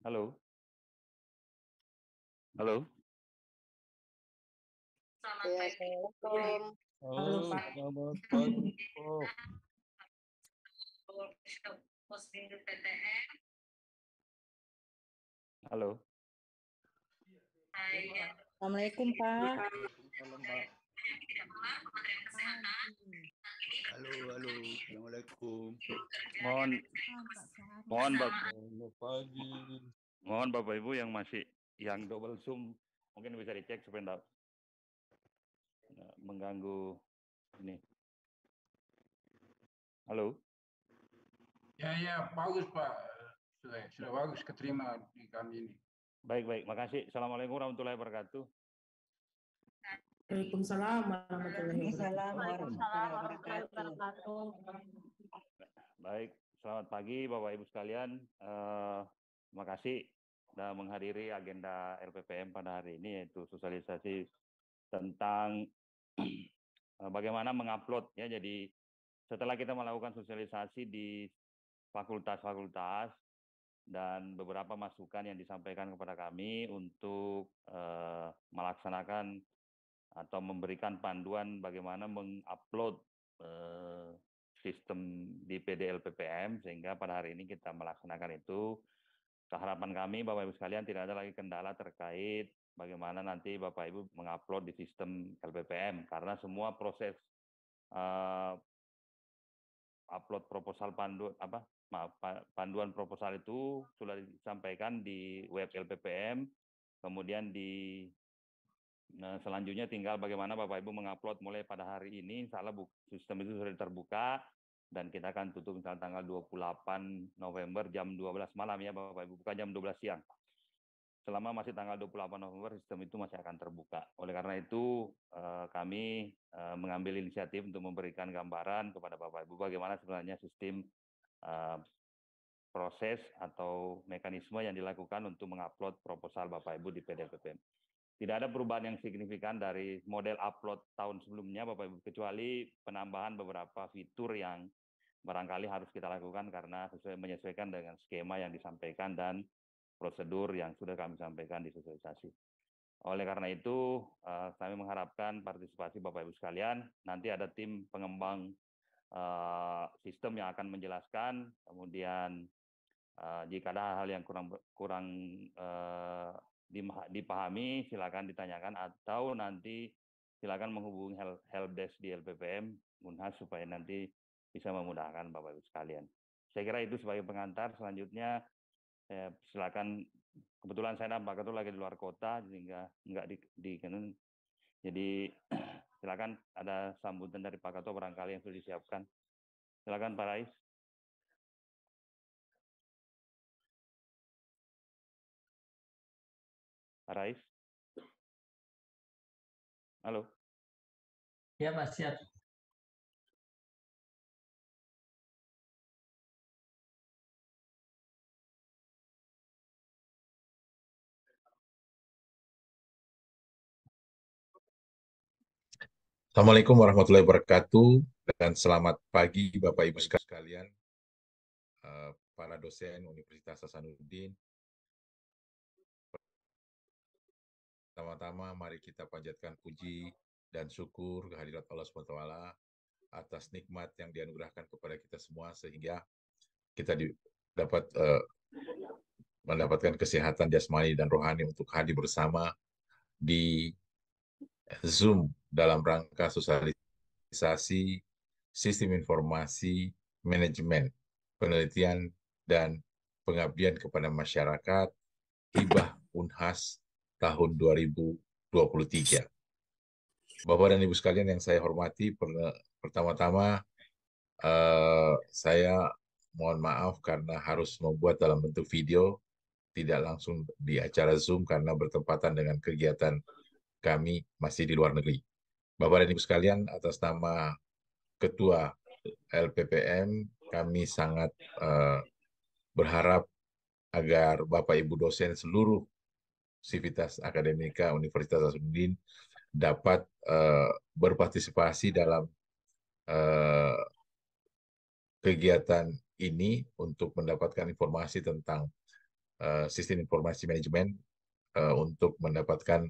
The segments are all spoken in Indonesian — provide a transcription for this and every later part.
Halo. Halo. Iya, Assalamualaikum. Halo, Halo. Ya. Assalamualaikum, Pak. Assalamualaikum, Pak halo, halo, assalamualaikum. Mohon, mohon bapak, pagi. Mohon bapak ibu yang masih yang double zoom mungkin bisa dicek supaya tidak mengganggu ini. Halo. Ya, ya, bagus Pak. Sudah, sudah bagus keterima di kami ini. Baik, baik. Makasih. Assalamualaikum warahmatullahi wabarakatuh. Waalaikumsalam warahmatullahi wabarakatuh. Baik, selamat pagi Bapak Ibu sekalian. Uh, terima kasih sudah menghadiri agenda LPPM pada hari ini yaitu sosialisasi tentang eh, bagaimana mengupload ya. Jadi setelah kita melakukan sosialisasi di fakultas-fakultas dan beberapa masukan yang disampaikan kepada kami untuk uh, melaksanakan atau memberikan panduan bagaimana mengupload eh, sistem di PDL PPM sehingga pada hari ini kita melaksanakan itu. Keharapan kami Bapak Ibu sekalian tidak ada lagi kendala terkait bagaimana nanti Bapak Ibu mengupload di sistem LPPM karena semua proses uh, upload proposal pandu apa maaf panduan proposal itu sudah disampaikan di web LPPM kemudian di Nah, selanjutnya tinggal bagaimana Bapak Ibu mengupload mulai pada hari ini. Insya Allah sistem itu sudah terbuka dan kita akan tutup misalnya tanggal 28 November jam 12 malam ya Bapak Ibu, bukan jam 12 siang. Selama masih tanggal 28 November sistem itu masih akan terbuka. Oleh karena itu eh, kami eh, mengambil inisiatif untuk memberikan gambaran kepada Bapak Ibu bagaimana sebenarnya sistem eh, proses atau mekanisme yang dilakukan untuk mengupload proposal Bapak Ibu di PDPPM. Tidak ada perubahan yang signifikan dari model upload tahun sebelumnya, Bapak Ibu, kecuali penambahan beberapa fitur yang barangkali harus kita lakukan karena sesuai menyesuaikan dengan skema yang disampaikan dan prosedur yang sudah kami sampaikan di sosialisasi. Oleh karena itu, eh, kami mengharapkan partisipasi Bapak Ibu sekalian. Nanti ada tim pengembang eh, sistem yang akan menjelaskan. Kemudian, eh, jika ada hal yang kurang kurang dipahami silakan ditanyakan atau nanti silakan menghubungi help helpdesk di LPPM Munhas supaya nanti bisa memudahkan Bapak Ibu sekalian. Saya kira itu sebagai pengantar. Selanjutnya eh, silakan kebetulan saya nampak itu lagi di luar kota sehingga nggak di, di Jadi silakan ada sambutan dari Pak Kato barangkali yang sudah disiapkan. Silakan Pak Rais. Raif? Halo. Ya, Pak, siap. Assalamualaikum warahmatullahi wabarakatuh dan selamat pagi Bapak Ibu sekalian eh, para dosen Universitas Hasanuddin Pertama-tama mari kita panjatkan puji dan syukur kehadirat Allah SWT atas nikmat yang dianugerahkan kepada kita semua sehingga kita di, dapat uh, mendapatkan kesehatan jasmani dan rohani untuk hadir bersama di Zoom dalam rangka sosialisasi sistem informasi manajemen penelitian dan pengabdian kepada masyarakat hibah Unhas tahun 2023. Bapak dan Ibu sekalian yang saya hormati, pertama-tama eh, saya mohon maaf karena harus membuat dalam bentuk video, tidak langsung di acara Zoom karena bertempatan dengan kegiatan kami masih di luar negeri. Bapak dan Ibu sekalian, atas nama Ketua LPPM, kami sangat eh, berharap agar Bapak Ibu dosen seluruh Sivitas Akademika Universitas Hasanuddin dapat uh, berpartisipasi dalam uh, kegiatan ini untuk mendapatkan informasi tentang uh, sistem informasi manajemen uh, untuk mendapatkan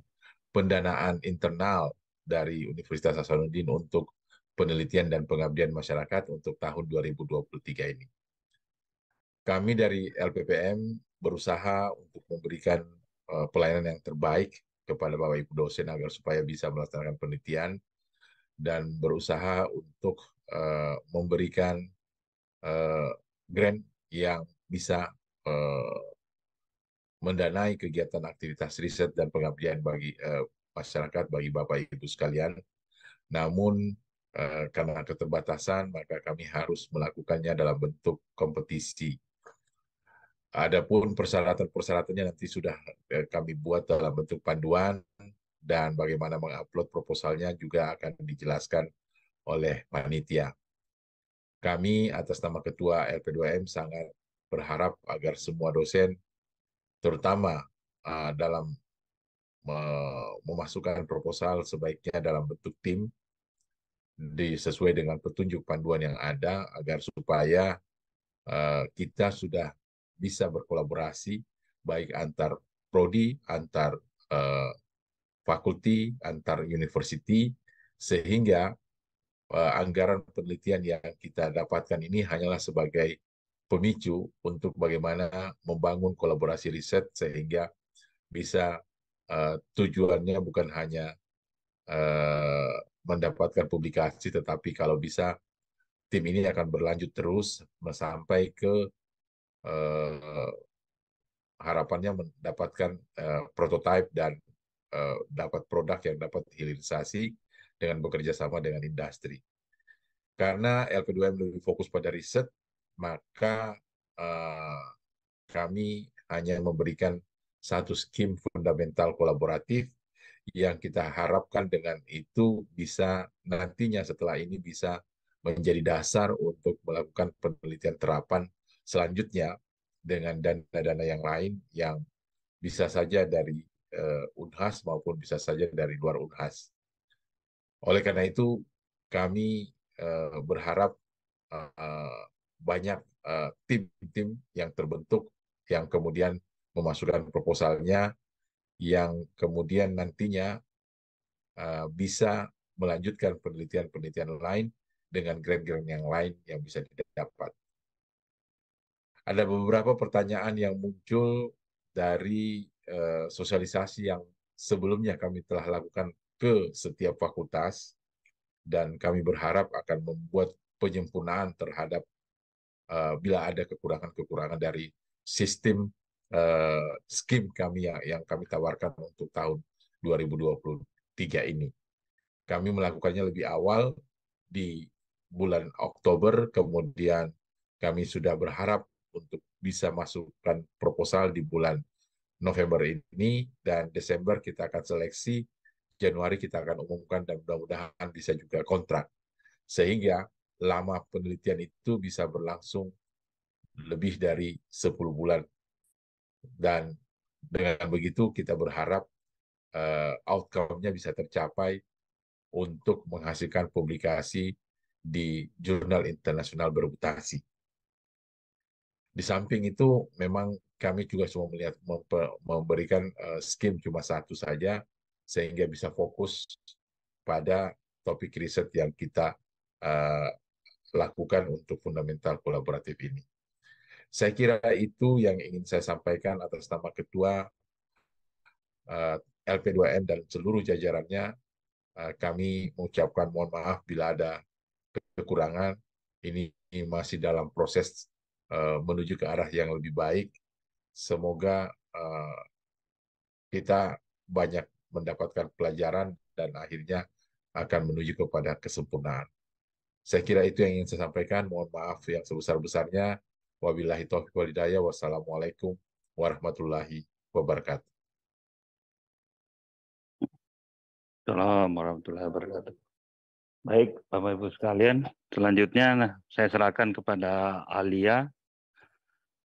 pendanaan internal dari Universitas Hasanuddin untuk penelitian dan pengabdian masyarakat untuk tahun 2023 ini. Kami dari LPPM berusaha untuk memberikan Eh, pelayanan yang terbaik kepada Bapak Ibu dosen agar supaya bisa melaksanakan penelitian dan berusaha untuk uh, memberikan uh, grant yang bisa uh, mendanai kegiatan aktivitas riset dan pengabdian bagi uh, masyarakat bagi Bapak Ibu sekalian. Namun uh, karena keterbatasan maka kami harus melakukannya dalam bentuk kompetisi Adapun persyaratan-persyaratannya nanti sudah eh, kami buat dalam bentuk panduan dan bagaimana mengupload proposalnya juga akan dijelaskan oleh panitia. Kami atas nama Ketua LP2M sangat berharap agar semua dosen terutama eh, dalam memasukkan proposal sebaiknya dalam bentuk tim di, sesuai dengan petunjuk panduan yang ada agar supaya eh, kita sudah bisa berkolaborasi baik antar prodi, antar uh, fakulti, antar university sehingga uh, anggaran penelitian yang kita dapatkan ini hanyalah sebagai pemicu untuk bagaimana membangun kolaborasi riset sehingga bisa uh, tujuannya bukan hanya uh, mendapatkan publikasi tetapi kalau bisa tim ini akan berlanjut terus sampai ke Eh, harapannya mendapatkan eh, prototipe dan eh, dapat produk yang dapat hilirisasi dengan bekerja sama dengan industri. Karena LP2M lebih fokus pada riset, maka eh, kami hanya memberikan satu skim fundamental kolaboratif yang kita harapkan dengan itu bisa nantinya setelah ini bisa menjadi dasar untuk melakukan penelitian terapan selanjutnya dengan dana-dana yang lain yang bisa saja dari uh, Unhas maupun bisa saja dari luar Unhas. Oleh karena itu kami uh, berharap uh, banyak tim-tim uh, yang terbentuk yang kemudian memasukkan proposalnya yang kemudian nantinya uh, bisa melanjutkan penelitian-penelitian lain dengan grant-grant yang lain yang bisa didapat ada beberapa pertanyaan yang muncul dari eh, sosialisasi yang sebelumnya kami telah lakukan ke setiap fakultas dan kami berharap akan membuat penyempurnaan terhadap uh, bila ada kekurangan-kekurangan dari sistem uh, skim kami yang, yang kami tawarkan untuk tahun 2023 ini. Kami melakukannya lebih awal di bulan Oktober, kemudian kami sudah berharap untuk bisa masukkan proposal di bulan November ini dan Desember kita akan seleksi, Januari kita akan umumkan dan mudah-mudahan bisa juga kontrak. Sehingga lama penelitian itu bisa berlangsung lebih dari 10 bulan. Dan dengan begitu kita berharap uh, outcome-nya bisa tercapai untuk menghasilkan publikasi di jurnal internasional bermutasi. Di samping itu memang kami juga cuma melihat memberikan eh, skim cuma satu saja sehingga bisa fokus pada topik riset yang kita eh, lakukan untuk fundamental kolaboratif ini. Saya kira itu yang ingin saya sampaikan atas nama Ketua eh, LP2M dan seluruh jajarannya. kami mengucapkan mohon maaf bila ada kekurangan. Ini masih dalam proses Eh, menuju ke arah yang lebih baik. Semoga eh, kita banyak mendapatkan pelajaran dan akhirnya akan menuju kepada kesempurnaan. Saya kira itu yang ingin saya sampaikan. Mohon maaf yang sebesar-besarnya. Wabillahi taufiq walhidayah. Wassalamualaikum warahmatullahi wabarakatuh. Assalamualaikum warahmatullahi wabarakatuh. Baik, Bapak Ibu sekalian, selanjutnya nah, saya serahkan kepada Alia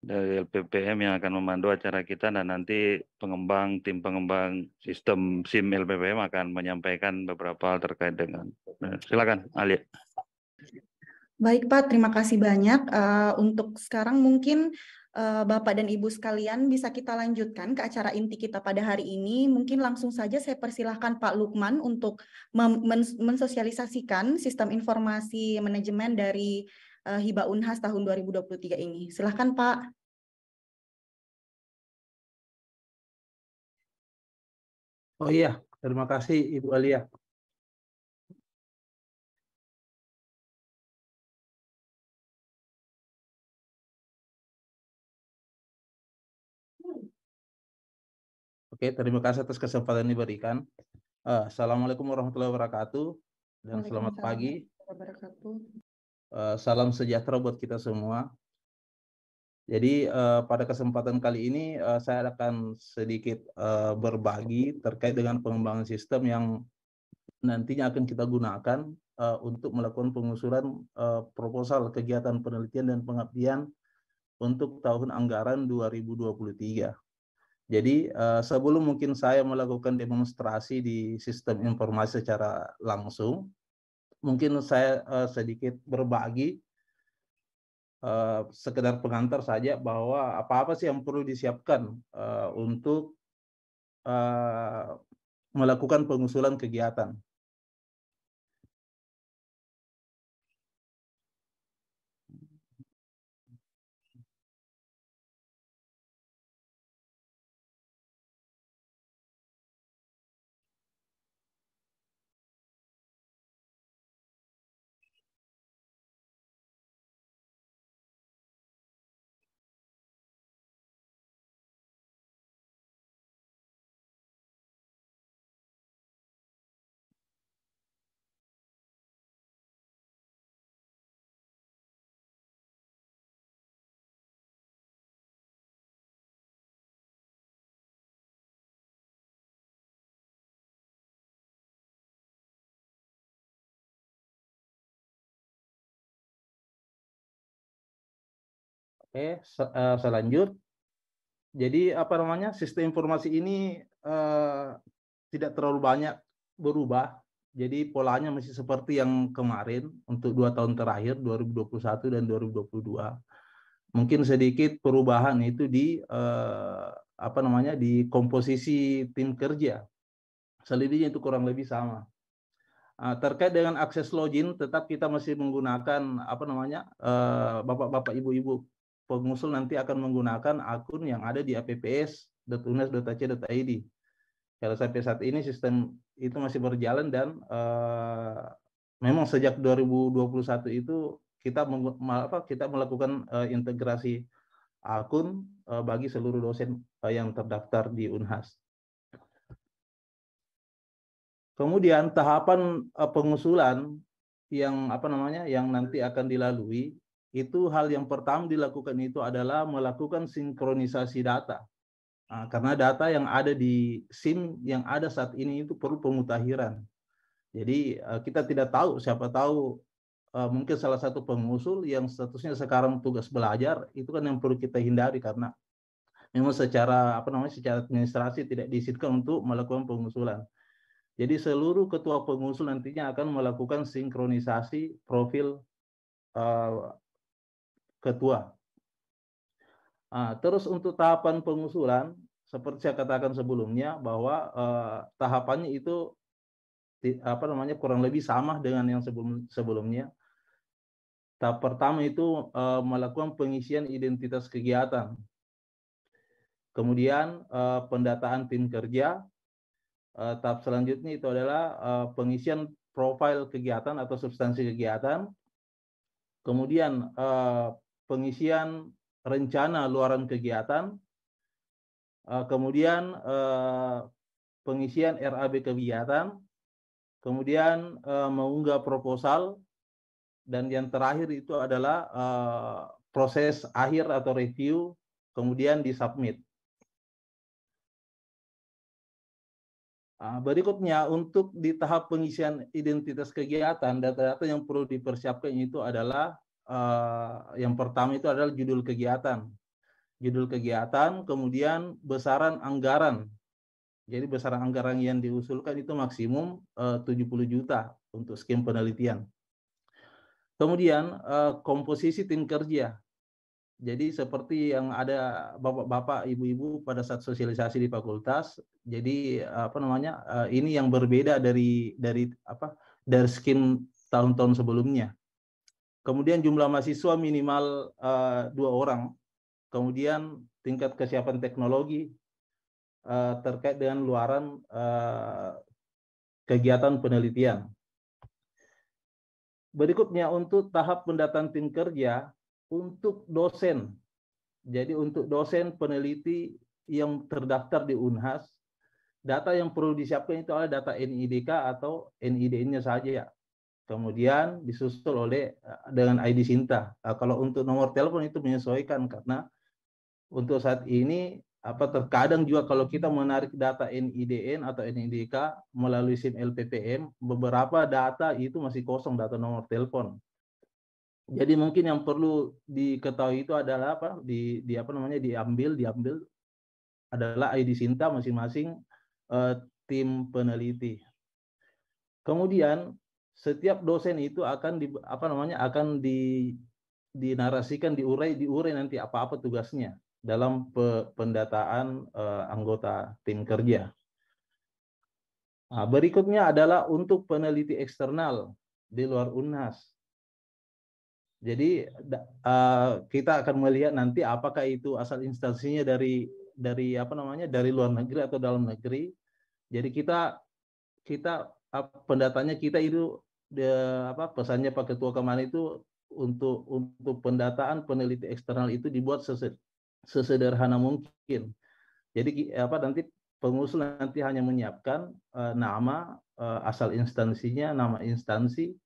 dari LPPM yang akan memandu acara kita dan nanti pengembang tim pengembang sistem SIM LPPM akan menyampaikan beberapa hal terkait dengan nah, silakan Ali. Baik Pak, terima kasih banyak. Uh, untuk sekarang mungkin uh, Bapak dan Ibu sekalian bisa kita lanjutkan ke acara inti kita pada hari ini. Mungkin langsung saja saya persilahkan Pak Lukman untuk mensosialisasikan sistem informasi manajemen dari uh, eh, hibah Unhas tahun 2023 ini. Silahkan Pak. Oh iya, terima kasih Ibu Alia. Oke, terima kasih atas kesempatan diberikan. Uh, Assalamualaikum warahmatullahi wabarakatuh dan selamat pagi. Eh, salam sejahtera buat kita semua. Jadi eh, pada kesempatan kali ini eh, saya akan sedikit berbagi terkait dengan pengembangan sistem yang nantinya akan kita gunakan untuk melakukan pengusuran proposal kegiatan penelitian dan pengabdian untuk tahun anggaran 2023. Jadi sebelum mungkin saya melakukan demonstrasi di sistem informasi secara langsung, mungkin saya uh, sedikit berbagi uh, sekedar pengantar saja bahwa apa-apa sih yang perlu disiapkan uh, untuk uh, melakukan pengusulan kegiatan Oke, okay. uh, eh, saya Jadi apa namanya sistem informasi ini uh, tidak terlalu banyak berubah. Jadi polanya masih seperti yang kemarin untuk dua tahun terakhir 2021 dan 2022. Mungkin sedikit perubahan itu di eh, apa namanya di komposisi tim kerja. Selidinya itu kurang lebih sama. Nah, terkait dengan akses login, tetap kita masih menggunakan apa namanya bapak-bapak, ibu-ibu pengusul nanti akan menggunakan akun yang ada di apps.unes.ac.id. Kalau sampai saat ini sistem itu masih berjalan dan uh, memang sejak 2021 itu kita apa kita melakukan uh, integrasi akun uh, bagi seluruh dosen uh, yang terdaftar di Unhas. Kemudian tahapan uh, pengusulan yang apa namanya yang nanti akan dilalui itu hal yang pertama dilakukan itu adalah melakukan sinkronisasi data. Nah, karena data yang ada di SIM yang ada saat ini itu perlu pemutahiran. Jadi eh, kita tidak tahu siapa tahu eh, mungkin salah satu pengusul yang statusnya sekarang tugas belajar itu kan yang perlu kita hindari karena memang secara apa namanya secara administrasi tidak diizinkan untuk melakukan pengusulan. Jadi seluruh ketua pengusul nantinya akan melakukan sinkronisasi profil eh, ketua. Nah, terus untuk tahapan pengusulan, seperti saya katakan sebelumnya bahwa eh, tahapannya itu apa namanya kurang lebih sama dengan yang sebelum sebelumnya. Tahap pertama itu eh, melakukan pengisian identitas kegiatan. Kemudian eh, pendataan tim kerja. Eh, tahap selanjutnya itu adalah eh, pengisian profil kegiatan atau substansi kegiatan. Kemudian eh, pengisian rencana luaran kegiatan, eh, kemudian eh, pengisian RAB kegiatan, kemudian eh, mengunggah proposal, dan yang terakhir itu adalah proses akhir atau review, kemudian disubmit. Ah, berikutnya, untuk di tahap pengisian identitas kegiatan, data-data yang perlu dipersiapkan itu adalah Eh, yang pertama itu adalah judul kegiatan. Judul kegiatan, kemudian besaran anggaran. Jadi besaran anggaran yang diusulkan itu maksimum eh, uh, 70 juta untuk skim penelitian. Kemudian uh, komposisi tim kerja. Jadi seperti yang ada bapak-bapak, ibu-ibu pada saat sosialisasi di fakultas, jadi apa namanya? ini yang berbeda dari dari apa? dari skim tahun-tahun sebelumnya Kemudian jumlah mahasiswa minimal uh, dua orang. Kemudian tingkat kesiapan teknologi uh, terkait dengan luaran uh, kegiatan penelitian. Berikutnya untuk tahap pendataan tim kerja untuk dosen. Jadi untuk dosen peneliti yang terdaftar di Unhas, data yang perlu disiapkan itu adalah data NIDK atau NIDN-nya saja ya kemudian disusul oleh eh, dengan ID Sinta. Nah, kalau untuk nomor telepon itu menyesuaikan karena untuk saat ini apa terkadang juga kalau kita menarik data NIDN atau NIDK melalui SIM LPPM, beberapa data itu masih kosong data nomor telepon. Jadi mungkin yang perlu diketahui itu adalah apa di, di apa namanya diambil diambil adalah ID Sinta masing-masing uh, tim peneliti. Kemudian setiap dosen itu akan di apa namanya akan di dinarasikan diurai diurai nanti apa-apa tugasnya dalam pe, pendataan uh, anggota tim kerja. Nah, berikutnya adalah untuk peneliti eksternal di luar Unhas. Jadi uh, kita akan melihat nanti apakah itu asal instansinya dari dari apa namanya dari luar negeri atau dalam negeri. Jadi kita kita pendatanya kita itu dia, apa pesannya Pak Ketua kemarin itu untuk untuk pendataan peneliti eksternal itu dibuat sesederhana mungkin. Jadi apa nanti pengusul nanti hanya menyiapkan uh, nama uh, asal instansinya, nama instansi,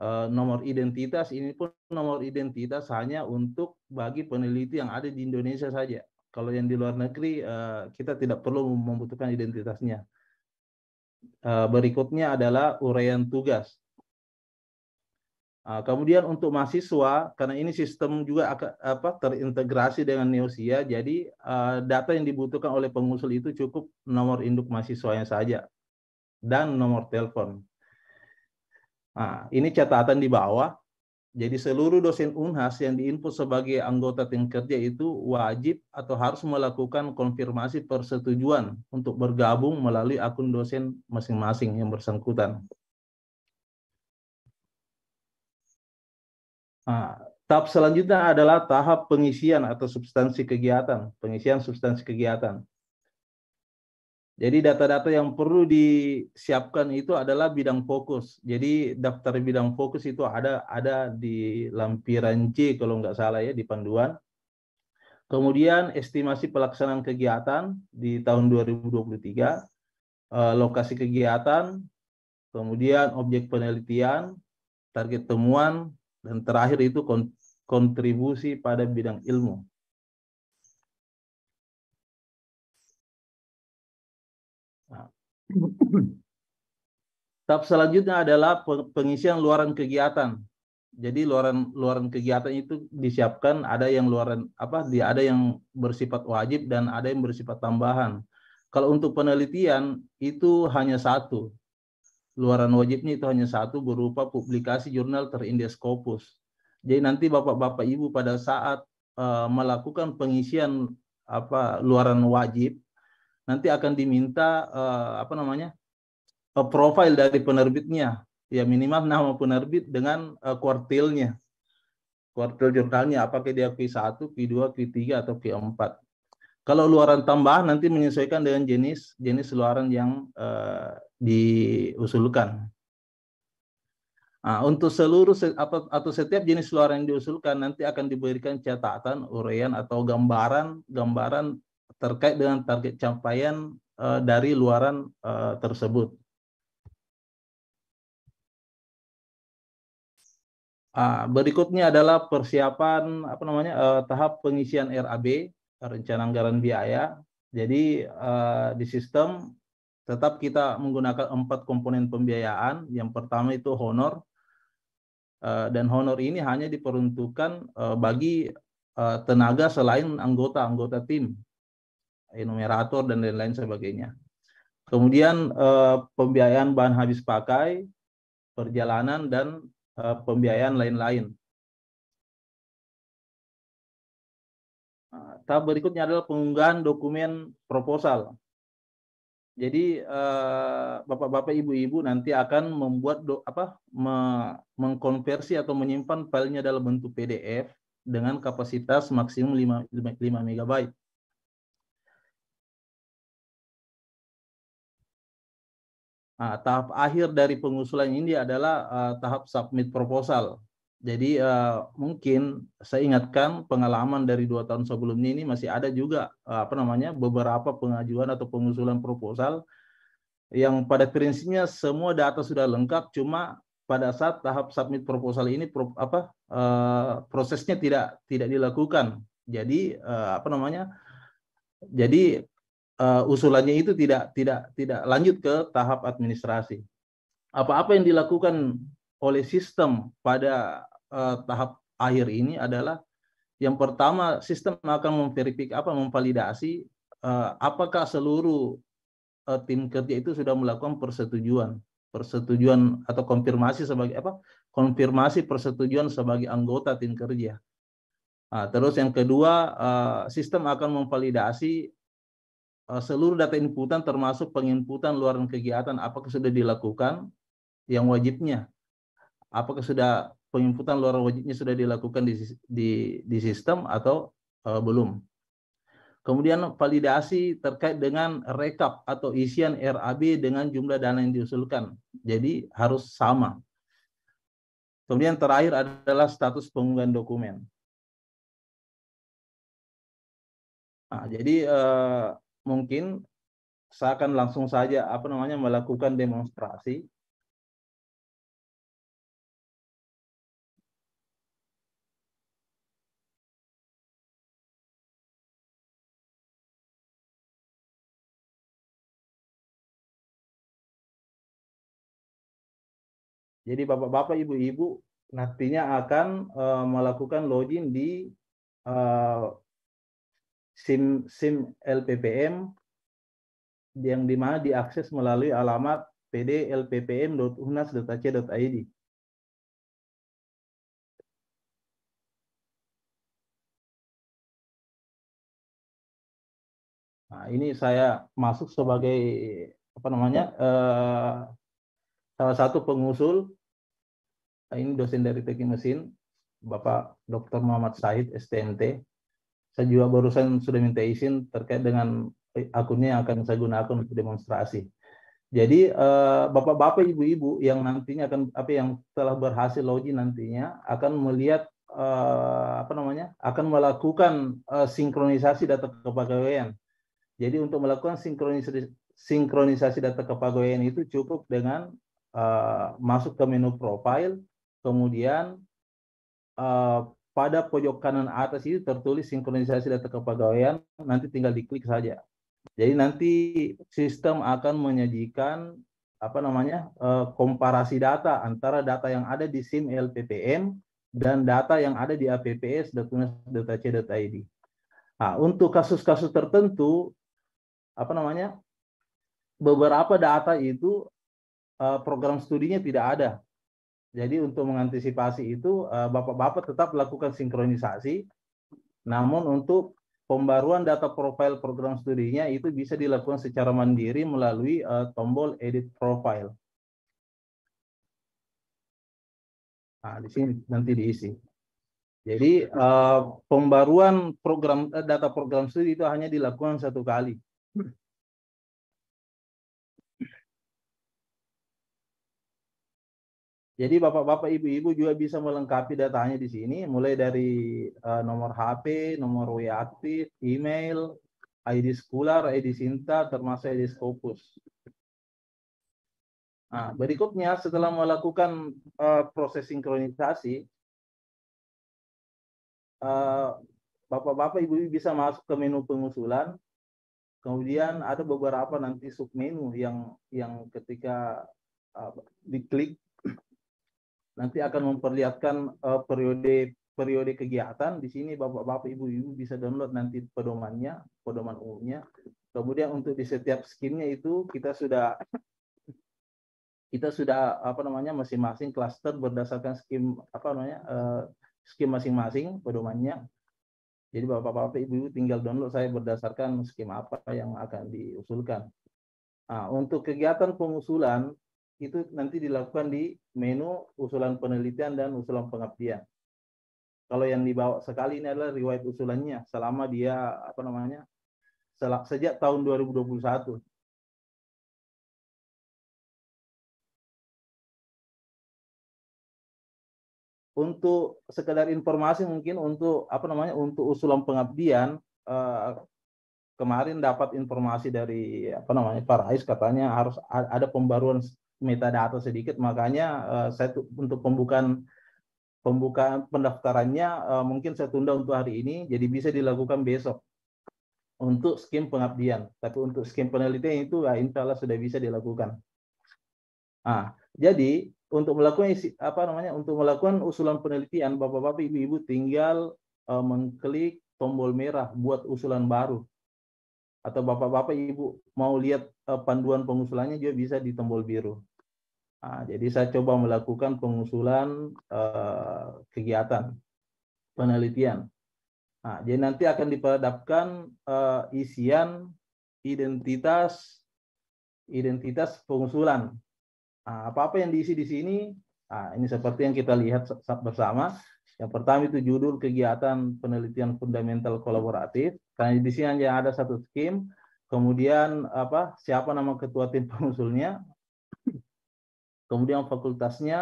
uh, nomor identitas. Ini pun nomor identitas hanya untuk bagi peneliti yang ada di Indonesia saja. Kalau yang di luar negeri uh, kita tidak perlu membutuhkan identitasnya. Eh, berikutnya adalah uraian tugas. Eh, kemudian untuk mahasiswa, karena ini sistem juga apa, terintegrasi dengan Neosia, jadi eh, data yang dibutuhkan oleh pengusul itu cukup nomor induk mahasiswanya saja dan nomor telepon. Nah, ini catatan di bawah. Jadi seluruh dosen UNHAS yang diinput sebagai anggota tim kerja itu wajib atau harus melakukan konfirmasi persetujuan untuk bergabung melalui akun dosen masing-masing yang bersangkutan. Nah, tahap selanjutnya adalah tahap pengisian atau substansi kegiatan, pengisian substansi kegiatan. Jadi data-data yang perlu disiapkan itu adalah bidang fokus. Jadi daftar bidang fokus itu ada ada di lampiran C kalau nggak salah ya di panduan. Kemudian estimasi pelaksanaan kegiatan di tahun 2023, eh, lokasi kegiatan, kemudian objek penelitian, target temuan, dan terakhir itu kontribusi pada bidang ilmu. Tahap selanjutnya adalah pengisian luaran kegiatan. Jadi luaran luaran kegiatan itu disiapkan ada yang luaran apa di ada yang bersifat wajib dan ada yang bersifat tambahan. Kalau untuk penelitian itu hanya satu. Luaran wajibnya itu hanya satu berupa publikasi jurnal terindeks Scopus. Jadi nanti Bapak-bapak Ibu pada saat uh, melakukan pengisian apa luaran wajib nanti akan diminta uh, apa namanya uh, profil dari penerbitnya ya minimal nama penerbit dengan uh, kuartilnya kuartil jurnalnya apakah dia Q1, Q2, Q3 atau Q4. Kalau luaran tambah nanti menyesuaikan dengan jenis jenis luaran yang uh, diusulkan. Nah, untuk seluruh apa, atau setiap jenis luaran yang diusulkan nanti akan diberikan catatan, urayan atau gambaran gambaran terkait dengan target capaian uh, dari luaran uh, tersebut. Uh, berikutnya adalah persiapan apa namanya uh, tahap pengisian RAB rencana anggaran biaya. Jadi uh, di sistem tetap kita menggunakan empat komponen pembiayaan. Yang pertama itu honor uh, dan honor ini hanya diperuntukkan uh, bagi tenaga selain anggota anggota tim enumerator dan lain-lain sebagainya. Kemudian eh, pembiayaan bahan habis pakai, perjalanan dan eh, pembiayaan lain-lain. Nah, tahap berikutnya adalah pengunggahan dokumen proposal. Jadi eh, bapak-bapak, ibu-ibu nanti akan membuat do, apa me, mengkonversi atau menyimpan filenya dalam bentuk PDF dengan kapasitas maksimum 5, 5 MB. Nah, tahap akhir dari pengusulan ini adalah uh, tahap submit proposal. Jadi uh, mungkin saya ingatkan pengalaman dari dua tahun sebelumnya ini masih ada juga uh, apa namanya beberapa pengajuan atau pengusulan proposal yang pada prinsipnya semua data sudah lengkap, cuma pada saat tahap submit proposal ini pro, apa uh, prosesnya tidak tidak dilakukan. Jadi uh, apa namanya? Jadi uh, usulannya itu tidak tidak tidak lanjut ke tahap administrasi. Apa-apa yang dilakukan oleh sistem pada uh, tahap akhir ini adalah yang pertama sistem akan memverifikasi apa memvalidasi uh, apakah seluruh uh, tim kerja itu sudah melakukan persetujuan persetujuan atau konfirmasi sebagai apa konfirmasi persetujuan sebagai anggota tim kerja. Nah, terus yang kedua uh, sistem akan memvalidasi Eh, seluruh data inputan termasuk penginputan luaran kegiatan apakah sudah dilakukan yang wajibnya apakah sudah penginputan luar wajibnya sudah dilakukan di di, di sistem atau uh, belum kemudian validasi terkait dengan rekap atau isian RAB dengan jumlah dana yang diusulkan jadi harus sama kemudian terakhir adalah status pengunggahan dokumen nah, jadi uh, mungkin saya akan langsung saja apa namanya melakukan demonstrasi Jadi bapak-bapak, ibu-ibu nantinya akan uh, melakukan login di uh, SIM SIM LPPM yang dimana diakses melalui alamat pdlppm.unas.ac.id. Nah, ini saya masuk sebagai apa namanya eh, salah satu pengusul nah, ini dosen dari teknik mesin Bapak Dr. Muhammad Said STNT saya juga barusan sudah minta izin terkait dengan akunnya yang akan saya gunakan untuk demonstrasi. Jadi eh, bapak-bapak, ibu-ibu yang nantinya akan apa yang telah berhasil login nantinya akan melihat eh, apa namanya akan melakukan eh, sinkronisasi data kepegawaian. Jadi untuk melakukan sinkronisasi sinkronisasi data kepegawaian itu cukup dengan masuk ke menu profile, kemudian pada pojok kanan atas itu tertulis sinkronisasi data kepegawaian, nanti tinggal diklik saja. Jadi nanti sistem akan menyajikan apa namanya eh, komparasi data antara data yang ada di SIM LPPM dan data yang ada di APPS .c.id. Nah, untuk kasus-kasus tertentu apa namanya beberapa data itu eh, program studinya tidak ada jadi untuk mengantisipasi itu eh, Bapak-bapak tetap lakukan sinkronisasi. Namun untuk pembaruan data profil program studinya itu bisa dilakukan secara mandiri melalui eh, tombol edit profile. Nah, di sini nanti diisi. Jadi eh, pembaruan program data program studi itu hanya dilakukan satu kali. Jadi bapak-bapak, ibu-ibu juga bisa melengkapi datanya di sini, mulai dari uh, nomor HP, nomor WA aktif, email, ID sekular, ID Sinta, termasuk ID skopus. Nah, berikutnya setelah melakukan uh, proses sinkronisasi, eh, bapak-bapak, ibu-ibu bisa masuk ke menu pengusulan. Kemudian ada beberapa nanti submenu yang yang ketika uh, diklik nanti akan memperlihatkan eh, periode periode kegiatan di sini bapak-bapak ibu-ibu bisa download nanti pedomannya pedoman umumnya kemudian untuk di setiap skimnya itu kita sudah kita sudah apa namanya masing-masing klaster berdasarkan skim apa namanya uh, skim masing-masing pedomannya jadi bapak-bapak ibu-ibu tinggal download saya berdasarkan skim apa yang akan diusulkan nah, untuk kegiatan pengusulan itu nanti dilakukan di menu usulan penelitian dan usulan pengabdian. Kalau yang dibawa sekali ini adalah riwayat usulannya selama dia apa namanya selak sejak tahun 2021. Untuk sekedar informasi mungkin untuk apa namanya untuk usulan pengabdian eh, kemarin dapat informasi dari apa namanya Pak Rais katanya harus ada pembaruan metadata sedikit makanya uh, saya untuk pembukaan pembukaan pendaftarannya uh, mungkin saya tunda untuk hari ini jadi bisa dilakukan besok untuk skim pengabdian tapi untuk skim penelitian itu ya insya Allah sudah bisa dilakukan ah jadi untuk melakukan isi, apa namanya untuk melakukan usulan penelitian bapak-bapak ibu-ibu tinggal uh, mengklik tombol merah buat usulan baru atau bapak-bapak ibu mau lihat panduan pengusulannya juga bisa di tombol biru Nah, jadi saya coba melakukan pengusulan eh, kegiatan penelitian. Nah, jadi nanti akan diperhadapkan eh, isian identitas identitas pengusulan. Nah, apa-apa yang diisi di sini, nah, ini seperti yang kita lihat bersama. Yang pertama itu judul kegiatan penelitian fundamental kolaboratif. Karena di sini hanya ada satu skim. Kemudian apa? Siapa nama ketua tim pengusulnya? kemudian fakultasnya,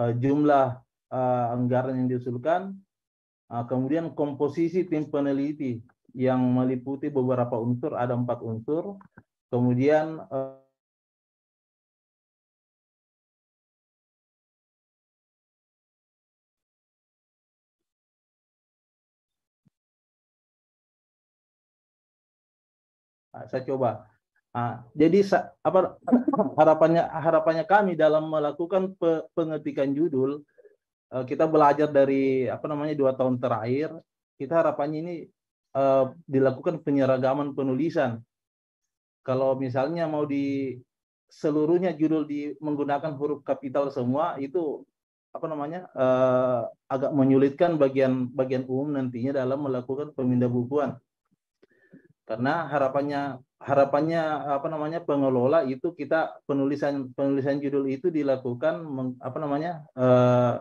eh, jumlah eh, anggaran yang diusulkan, eh, kemudian komposisi tim peneliti yang meliputi beberapa unsur, ada empat unsur, kemudian saya coba Nah, jadi apa harapannya harapannya kami dalam melakukan pe, pengetikan judul eh, kita belajar dari apa namanya dua tahun terakhir kita harapannya ini uh, dilakukan penyeragaman penulisan kalau misalnya mau di seluruhnya judul di menggunakan huruf kapital semua itu apa namanya uh, agak menyulitkan bagian bagian umum nantinya dalam melakukan pemindah bukuan karena harapannya harapannya apa namanya pengelola itu kita penulisan penulisan judul itu dilakukan meng, apa namanya eh,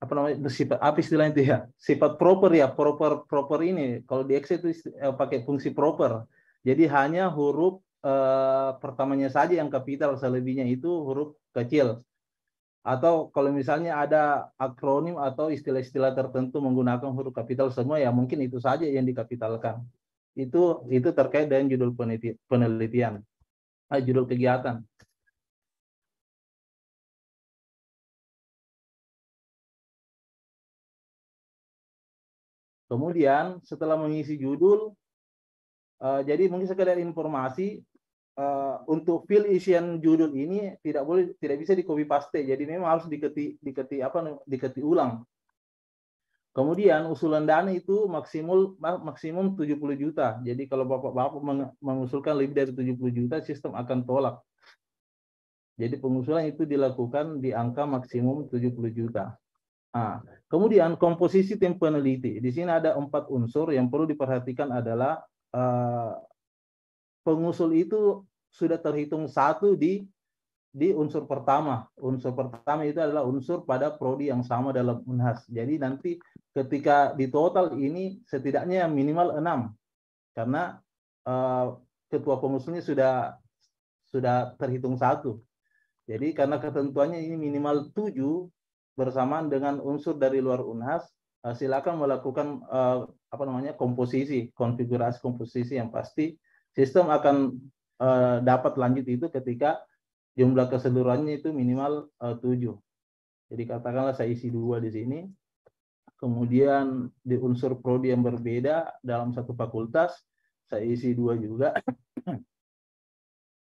apa namanya sifat apa istilahnya itu ya sifat proper ya proper proper ini kalau di Excel itu eh, pakai fungsi proper jadi hanya huruf eh, pertamanya saja yang kapital selebihnya itu huruf kecil atau kalau misalnya ada akronim atau istilah-istilah tertentu menggunakan huruf kapital semua ya mungkin itu saja yang dikapitalkan itu itu terkait dengan judul penelitian, eh, judul kegiatan. Kemudian setelah mengisi judul, eh, jadi mungkin sekedar informasi eh, untuk fill isian judul ini tidak boleh tidak bisa di copy paste. Jadi memang harus diketik diketik apa diketik ulang. Kemudian usulan dana itu maksimum maksimum 70 juta. Jadi kalau Bapak-bapak mengusulkan lebih dari 70 juta, sistem akan tolak. Jadi pengusulan itu dilakukan di angka maksimum 70 juta. Nah, kemudian komposisi tim peneliti. Di sini ada empat unsur yang perlu diperhatikan adalah eh, pengusul itu sudah terhitung satu di di unsur pertama. Unsur pertama itu adalah unsur pada prodi yang sama dalam UNHAS. Jadi nanti ketika di total ini setidaknya minimal enam karena uh, ketua pengusulnya sudah sudah terhitung satu. Jadi karena ketentuannya ini minimal tujuh bersamaan dengan unsur dari luar Unhas, uh, silakan melakukan uh, apa namanya komposisi, konfigurasi komposisi yang pasti sistem akan uh, dapat lanjut itu ketika jumlah keseluruhannya itu minimal tujuh. Jadi katakanlah saya isi dua di sini, kemudian di unsur prodi yang berbeda dalam satu fakultas saya isi dua juga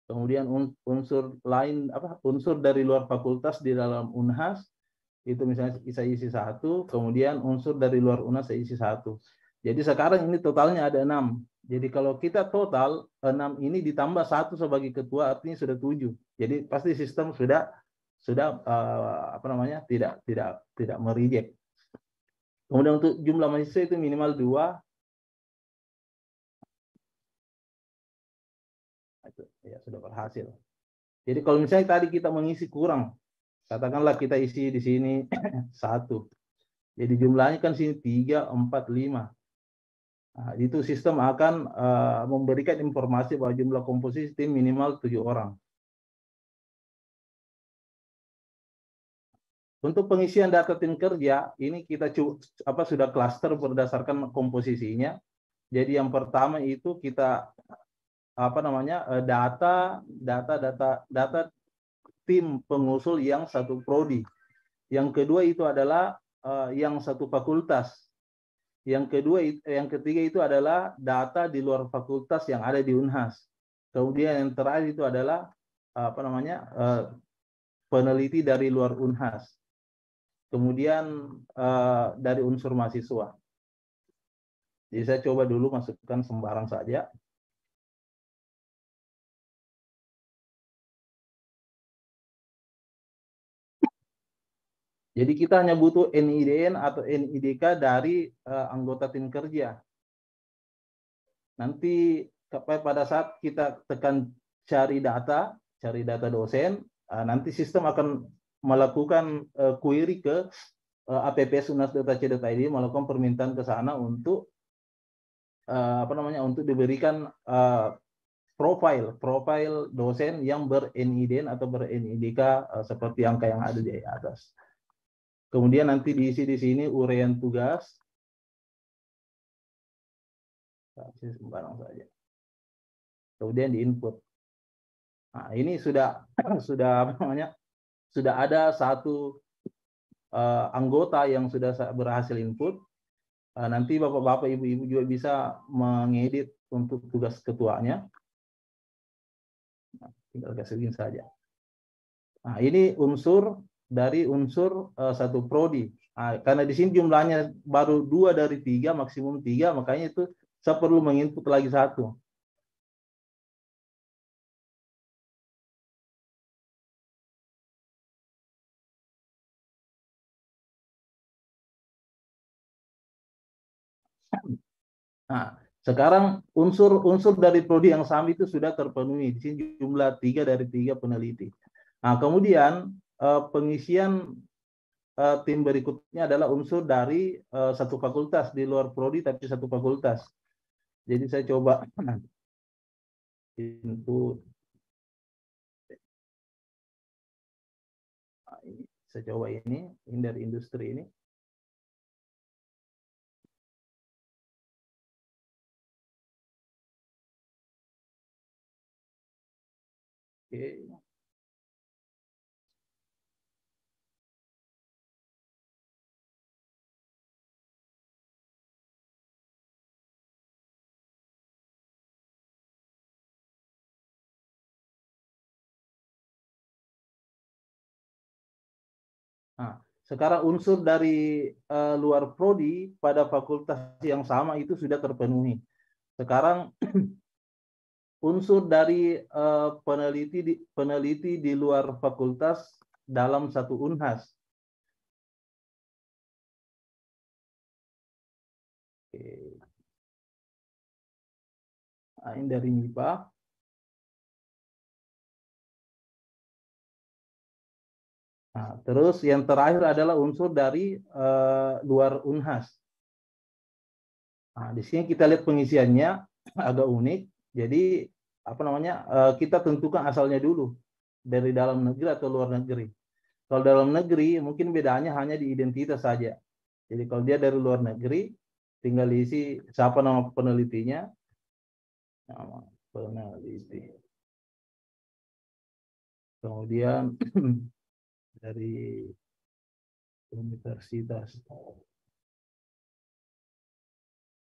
kemudian unsur lain apa unsur dari luar fakultas di dalam unhas itu misalnya saya isi satu kemudian unsur dari luar unhas saya isi satu jadi sekarang ini totalnya ada enam jadi kalau kita total enam ini ditambah satu sebagai ketua artinya sudah tujuh jadi pasti sistem sudah sudah eh, apa namanya tidak tidak tidak merijek Kemudian untuk jumlah mahasiswa itu minimal dua. Nah, ya, sudah berhasil. Jadi kalau misalnya tadi kita mengisi kurang, katakanlah kita isi di sini satu. Jadi jumlahnya kan sini tiga, empat, lima. Nah, itu sistem akan uh, memberikan informasi bahwa jumlah komposisi tim minimal tujuh orang. Untuk pengisian data tim kerja, ini kita apa sudah klaster berdasarkan komposisinya. Jadi yang pertama itu kita apa namanya eh, data data data data tim pengusul yang satu prodi. Yang kedua itu adalah eh, yang satu fakultas. Yang kedua yang ketiga itu adalah data di luar fakultas yang ada di Unhas. Kemudian yang terakhir itu adalah apa namanya? Eh, peneliti dari luar Unhas kemudian uh, dari unsur mahasiswa. Jadi saya coba dulu masukkan sembarang saja. Jadi kita hanya butuh NIDN atau NIDK dari uh, anggota tim kerja. Nanti pada saat kita tekan cari data, cari data dosen, uh, nanti sistem akan melakukan uh, query ke uh, eh, apps.unas.ac.id melakukan permintaan ke sana untuk uh, apa namanya untuk diberikan uh, profile profil dosen yang ber atau ber uh, seperti angka yang ada di atas. Kemudian nanti diisi di sini uraian tugas. Nah, sembarang saja. Kemudian di input. Nah, ini sudah sudah apa namanya? sudah ada satu uh, anggota yang sudah berhasil input. Uh, nanti bapak-bapak, ibu-ibu juga bisa mengedit untuk tugas ketuanya. Nah, tinggal kasihin saja. Nah, ini unsur dari unsur uh, satu prodi. Nah, karena di sini jumlahnya baru dua dari tiga, maksimum tiga, makanya itu saya perlu menginput lagi satu. Nah, sekarang unsur-unsur dari prodi yang sama itu sudah terpenuhi. Di sini jumlah tiga dari tiga peneliti. Nah, kemudian eh, pengisian eh, tim berikutnya adalah unsur dari eh, satu fakultas di luar prodi tapi satu fakultas. Jadi saya coba input nah, saya coba ini, ini dari industri ini. Nah, sekarang unsur dari uh, luar prodi pada fakultas yang sama itu sudah terpenuhi. Sekarang unsur dari uh, peneliti di, peneliti di luar fakultas dalam satu unhas. Oke. Nah, ini dari MIPA. Nah, terus yang terakhir adalah unsur dari uh, luar Unhas. Nah, di sini kita lihat pengisiannya agak unik. Jadi apa namanya eh, kita tentukan asalnya dulu dari dalam negeri atau luar negeri. Kalau dalam negeri mungkin bedanya hanya di identitas saja. Jadi kalau dia dari luar negeri tinggal diisi siapa nama penelitinya. Nama peneliti. Kemudian dari universitas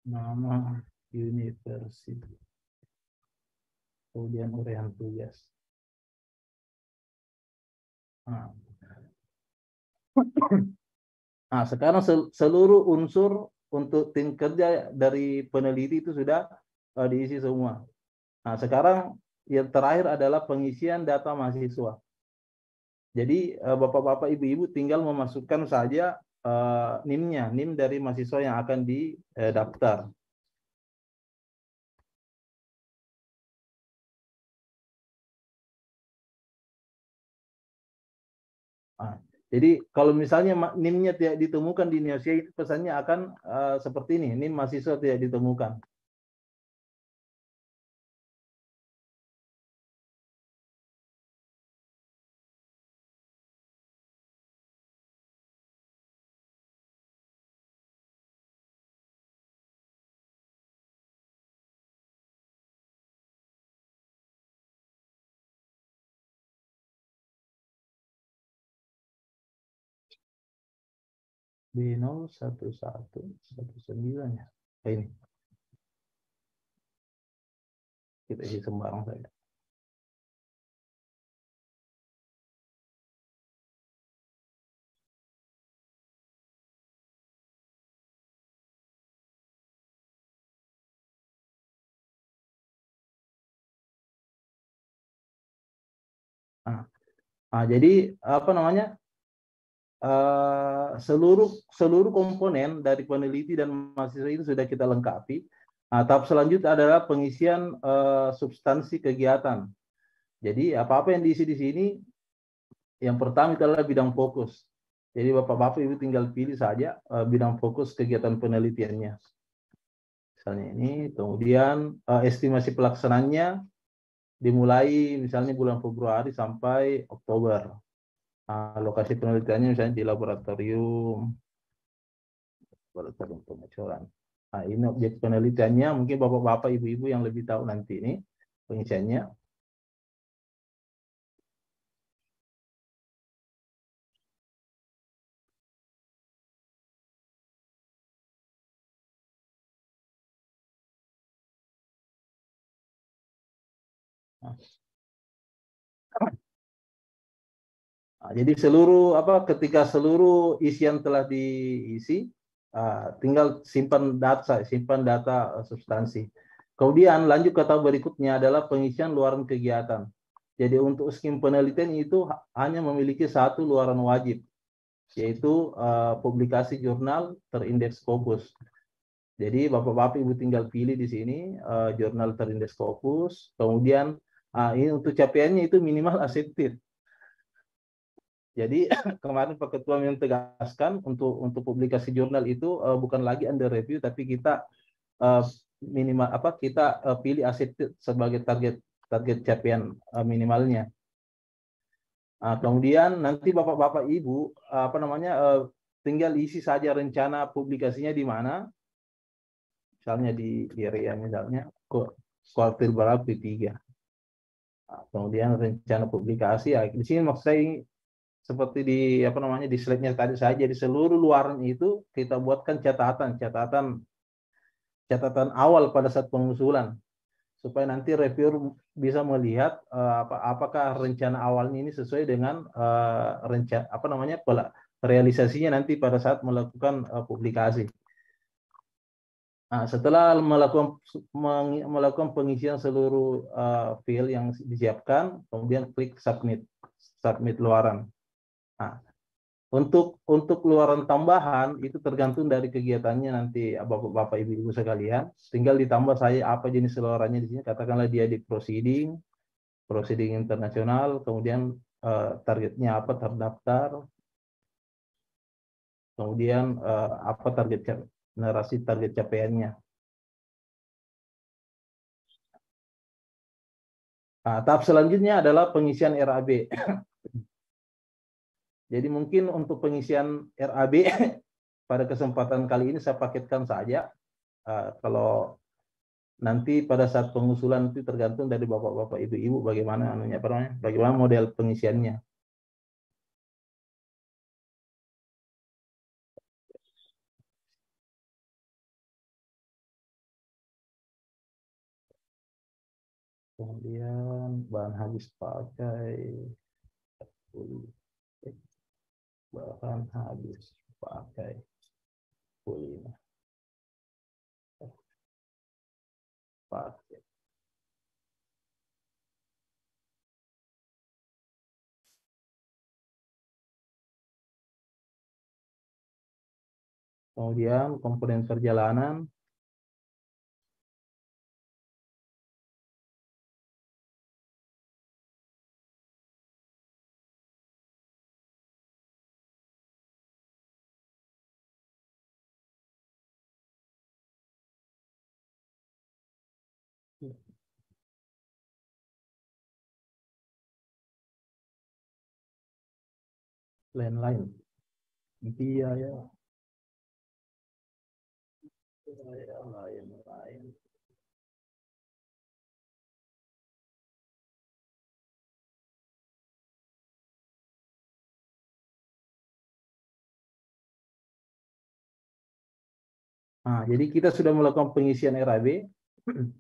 nama universitas kemudian urean tugas. Nah. nah, sekarang seluruh unsur untuk tim kerja dari peneliti itu sudah uh, diisi semua. Nah, sekarang yang terakhir adalah pengisian data mahasiswa. Jadi uh, bapak-bapak, ibu-ibu tinggal memasukkan saja uh, NIM-nya, NIM dari mahasiswa yang akan didaftar. Jadi kalau misalnya NIM-nya tidak ditemukan di Indonesia, pesannya akan uh, seperti ini, NIM mahasiswa tidak ditemukan. b 9 ya. Nah, ini. Kita isi sembarang saja. Nah, ah, jadi apa namanya? Eh, seluruh seluruh komponen dari peneliti dan mahasiswa itu sudah kita lengkapi. Nah, tahap selanjutnya adalah pengisian uh, substansi kegiatan. Jadi apa-apa yang diisi di sini, yang pertama itu adalah bidang fokus. Jadi bapak-bapak ibu tinggal pilih saja uh, bidang fokus kegiatan penelitiannya. Misalnya ini, kemudian uh, estimasi pelaksanaannya dimulai misalnya bulan Februari sampai Oktober. Ah, lokasi penelitiannya misalnya di laboratorium laboratorium pengecoran. Nah, ini objek penelitiannya mungkin bapak-bapak ibu-ibu yang lebih tahu nanti ini pengisiannya. Nah. Ah, jadi seluruh apa ketika seluruh isian telah diisi, ah, tinggal simpan data, simpan data eh, substansi. Kemudian lanjut ke tahap berikutnya adalah pengisian luaran kegiatan. Jadi untuk skim penelitian itu hanya memiliki satu luaran wajib, yaitu eh, publikasi jurnal terindeks fokus. Jadi bapak-bapak ibu tinggal pilih di sini eh, jurnal terindeks fokus. Kemudian ah, ini untuk capaiannya itu minimal accepted jadi kemarin Pak Ketua menegaskan untuk untuk publikasi jurnal itu uh, bukan lagi under review tapi kita uh, minimal apa kita uh, pilih aset sebagai target target capaian uh, minimalnya. Uh, kemudian nanti Bapak-bapak Ibu uh, apa namanya uh, tinggal isi saja rencana publikasinya di mana. Misalnya di area misalnya kuartil berapa P3. Ah, kemudian rencana publikasi ya, di sini maksud saya seperti di apa namanya di slide-nya tadi saja di seluruh luaran itu kita buatkan catatan catatan catatan awal pada saat pengusulan supaya nanti reviewer bisa melihat uh, apa apakah rencana awalnya ini sesuai dengan uh, eh, rencana apa namanya pola realisasinya nanti pada saat melakukan uh, publikasi. Nah, setelah melakukan melakukan pengisian seluruh uh, file yang disiapkan, kemudian klik submit submit luaran. Nah, untuk untuk keluaran tambahan itu tergantung dari kegiatannya nanti ah, bapak-bapak ibu-ibu sekalian. Tinggal ditambah saya apa jenis keluarannya di sini. Katakanlah dia di proceeding, proceeding internasional, kemudian uh, targetnya apa terdaftar, kemudian uh, apa target narasi target capaiannya. Nah, tahap selanjutnya adalah pengisian RAB. Jadi mungkin untuk pengisian RAB pada kesempatan kali ini saya paketkan saja. Eh, kalau nanti pada saat pengusulan itu tergantung dari bapak-bapak itu ibu bagaimana anunya apa bagaimana model pengisiannya. Kemudian bahan habis pakai bahkan habis pakai kuliner pakai kemudian komponen perjalanan lain-lain. Biaya biaya lain-lain. Nah, jadi kita sudah melakukan pengisian RAB.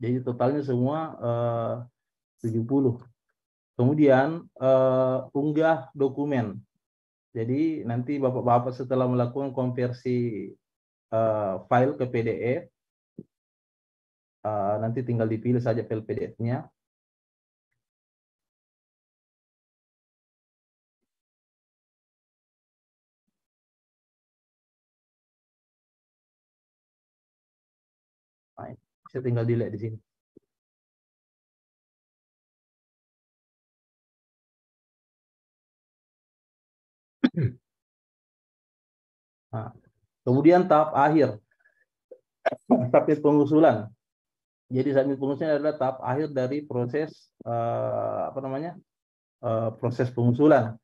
Jadi totalnya semua eh, uh, 70. Kemudian uh, unggah dokumen. Jadi nanti Bapak-bapak setelah melakukan konversi uh, file ke PDF, uh, eh, nanti tinggal dipilih saja file PDF-nya. Nah, saya tinggal delete di sini. Nah, kemudian tahap akhir, tapi pengusulan. Jadi submit pengusulan adalah tahap akhir dari proses uh, apa namanya uh, proses pengusulan.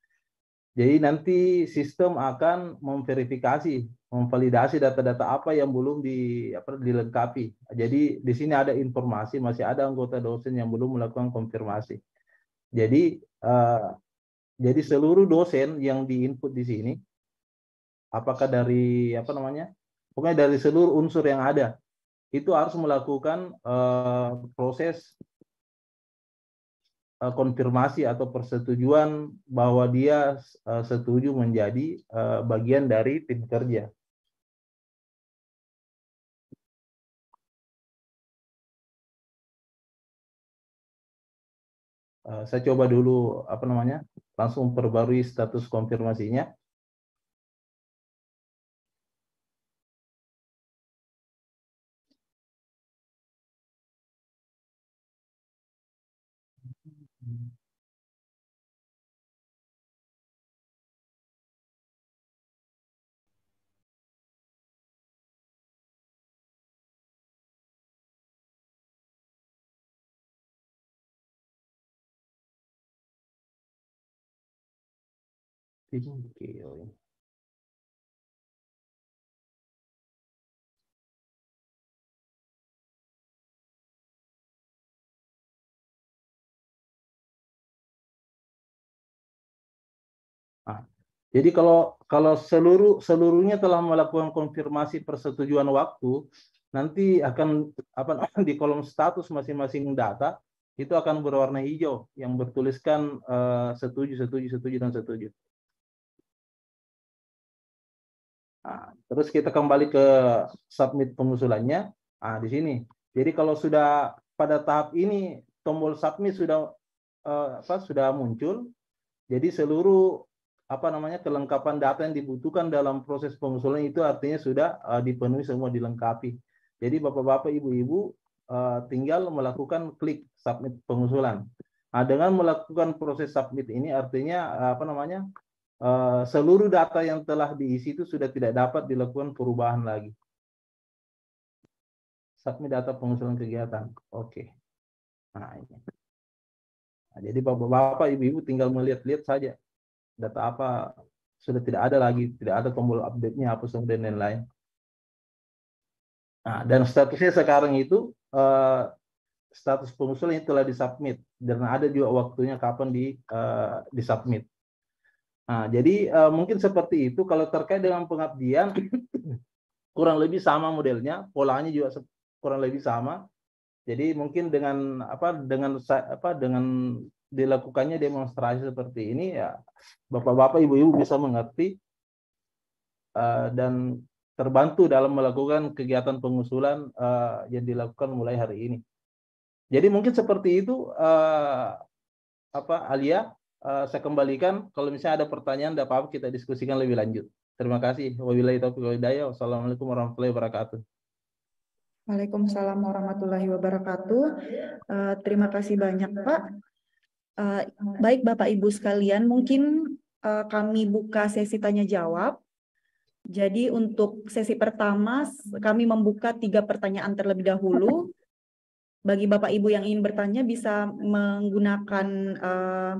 Jadi nanti sistem akan memverifikasi, memvalidasi data-data apa yang belum di apa dilengkapi. Jadi di sini ada informasi, masih ada anggota dosen yang belum melakukan konfirmasi. Jadi uh, jadi seluruh dosen yang diinput di sini apakah dari apa namanya pokoknya dari seluruh unsur yang ada itu harus melakukan uh, proses uh, konfirmasi atau persetujuan bahwa dia uh, setuju menjadi uh, bagian dari tim kerja. Uh, saya coba dulu apa namanya langsung perbarui status konfirmasinya. ah, jadi kalau kalau seluruh seluruhnya telah melakukan konfirmasi persetujuan waktu, nanti akan apa di kolom status masing-masing data itu akan berwarna hijau yang bertuliskan uh, setuju, setuju, setuju dan setuju. Nah, terus kita kembali ke submit pengusulannya. Nah, di sini. Jadi kalau sudah pada tahap ini tombol submit sudah eh, apa sudah muncul, jadi seluruh apa namanya kelengkapan data yang dibutuhkan dalam proses pengusulan itu artinya sudah eh, dipenuhi semua dilengkapi. Jadi bapak-bapak, ibu-ibu eh, tinggal melakukan klik submit pengusulan. Nah, dengan melakukan proses submit ini artinya eh, apa namanya Eh, seluruh data yang telah diisi itu sudah tidak dapat dilakukan perubahan lagi. Submit data pengusulan kegiatan. Oke. Okay. Nah, ini. Nah, jadi bapak-bapak, ibu-ibu tinggal melihat-lihat saja data apa sudah tidak ada lagi, tidak ada tombol update-nya, apa dan lain-lain. Nah, dan statusnya sekarang itu uh, status pengusulan yang telah disubmit dan ada juga waktunya kapan di uh, disubmit. Nah, jadi uh, mungkin seperti itu kalau terkait dengan pengabdian kurang lebih sama modelnya, polanya juga kurang lebih sama. Jadi mungkin dengan apa dengan apa dengan dilakukannya demonstrasi seperti ini ya Bapak-bapak, Ibu-ibu bisa mengerti uh, dan terbantu dalam melakukan kegiatan pengusulan uh, yang dilakukan mulai hari ini. Jadi mungkin seperti itu uh, apa Alia uh, saya kembalikan kalau misalnya ada pertanyaan ada apa-apa kita diskusikan lebih lanjut. Terima kasih. Wabillahi taufiq hidayah. Wassalamualaikum warahmatullahi wabarakatuh. Waalaikumsalam warahmatullahi wabarakatuh. Uh, terima kasih banyak Pak. Uh, baik Bapak Ibu sekalian, mungkin uh, kami buka sesi tanya jawab. Jadi untuk sesi pertama kami membuka tiga pertanyaan terlebih dahulu. Bagi Bapak Ibu yang ingin bertanya bisa menggunakan uh,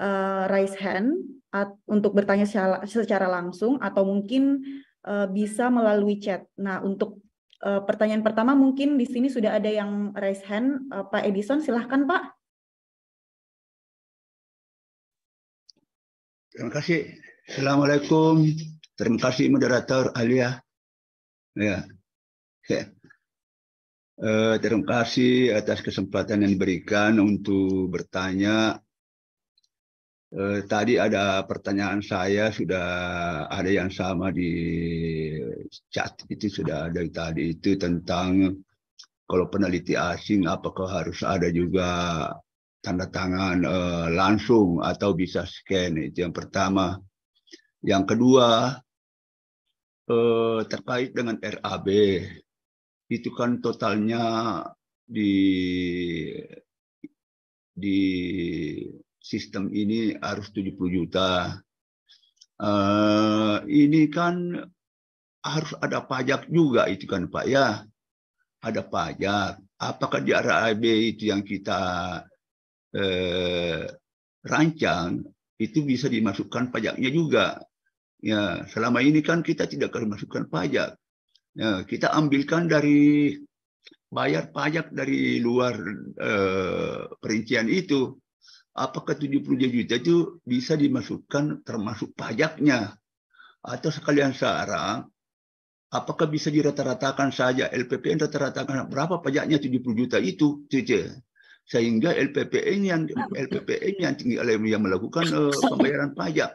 uh, raise hand at, untuk bertanya secara, secara langsung atau mungkin uh, bisa melalui chat. Nah, untuk uh, pertanyaan pertama mungkin di sini sudah ada yang raise hand. Uh, Pak Edison, silahkan Pak. Terima kasih. Assalamualaikum. Terima kasih moderator Alia. Ya. ya. Uh, terima kasih atas kesempatan yang diberikan untuk bertanya eh, tadi ada pertanyaan saya sudah ada yang sama di chat itu sudah dari tadi itu tentang kalau peneliti asing apakah harus ada juga tanda tangan eh, langsung atau bisa scan itu yang pertama. Yang kedua eh, terkait dengan RAB itu kan totalnya di di sistem ini harus 70 juta. Uh, ini kan harus ada pajak juga itu kan Pak ya. Ada pajak. Apakah di RAB itu yang kita eh, rancang itu bisa dimasukkan pajaknya juga. Ya, selama ini kan kita tidak akan masukkan pajak. Ya, kita ambilkan dari bayar pajak dari luar eh, perincian itu apakah 73 juta itu bisa dimasukkan termasuk pajaknya atau sekalian sekarang apakah bisa dirata-ratakan saja LPPN rata-ratakan berapa pajaknya 70 juta itu Cece sehingga LPPN yang LPPN yang tinggi yang melakukan uh, pembayaran pajak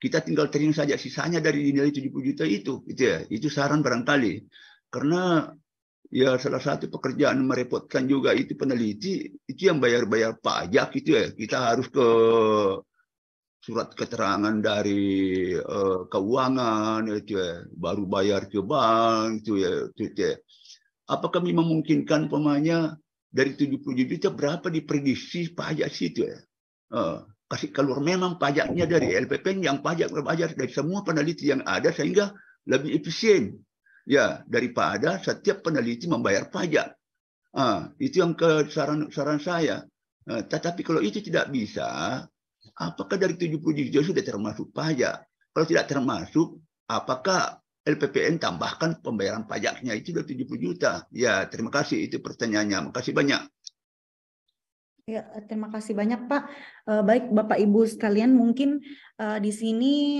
kita tinggal terima saja sisanya dari nilai 70 juta itu gitu ya itu saran barangkali karena ya salah satu pekerjaan merepotkan juga itu peneliti itu yang bayar-bayar pajak itu ya kita harus ke surat keterangan dari uh, keuangan itu ya baru bayar ke bank itu ya itu ya apa kami memungkinkan pemainnya dari 70 juta berapa diprediksi pajak situ ya uh, kasih keluar memang pajaknya dari LPPN yang pajak berbayar dari semua peneliti yang ada sehingga lebih efisien ya daripada setiap peneliti membayar pajak. Ah, itu yang ke saran saran saya. Nah, tetapi kalau itu tidak bisa, apakah dari 70 juta sudah termasuk pajak? Kalau tidak termasuk, apakah LPPN tambahkan pembayaran pajaknya itu dari 70 juta? Ya, terima kasih itu pertanyaannya. Makasih banyak. Ya, terima kasih banyak Pak. Eh, baik Bapak Ibu sekalian, mungkin eh, di sini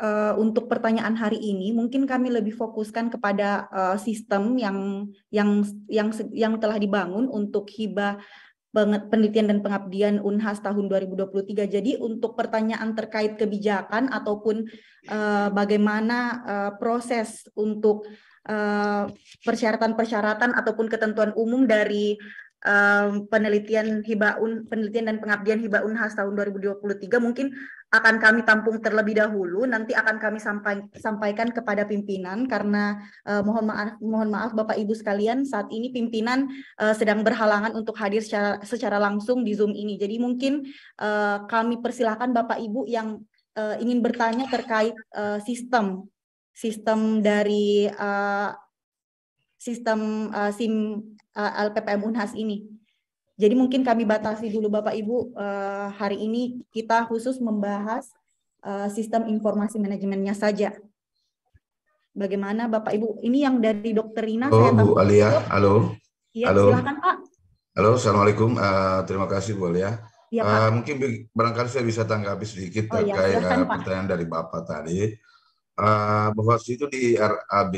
uh, untuk pertanyaan hari ini mungkin kami lebih fokuskan kepada uh, sistem yang yang yang yang telah dibangun untuk hibah penelitian dan pengabdian Unhas tahun 2023. Jadi untuk pertanyaan terkait kebijakan ataupun uh, bagaimana uh, proses untuk persyaratan-persyaratan uh, ataupun ketentuan umum dari um, penelitian hibaun penelitian dan pengabdian hibah Unhas tahun 2023 mungkin akan kami tampung terlebih dahulu nanti akan kami sampai, sampaikan kepada pimpinan karena uh, mohon maaf mohon maaf Bapak Ibu sekalian saat ini pimpinan uh, sedang berhalangan untuk hadir secara secara langsung di Zoom ini. Jadi mungkin uh, kami persilahkan Bapak Ibu yang uh, ingin bertanya terkait uh, sistem sistem dari uh, sistem uh, SIM uh, eh, LPPM Unhas ini. Jadi mungkin kami batasi dulu Bapak Ibu eh, hari ini kita khusus membahas eh, sistem informasi manajemennya saja. Bagaimana Bapak Ibu? Ini yang dari Dokter Rina. Oh, saya Bu Alia, halo. Iya, halo. silakan Pak. Halo, assalamualaikum. Uh, terima kasih Bu Alia. Ya, Uh, mungkin barangkali saya bisa tanggapi sedikit oh, iya, terkait ya, silakan, pertanyaan Pak. dari Bapak tadi. Uh, bahwa situ di RAB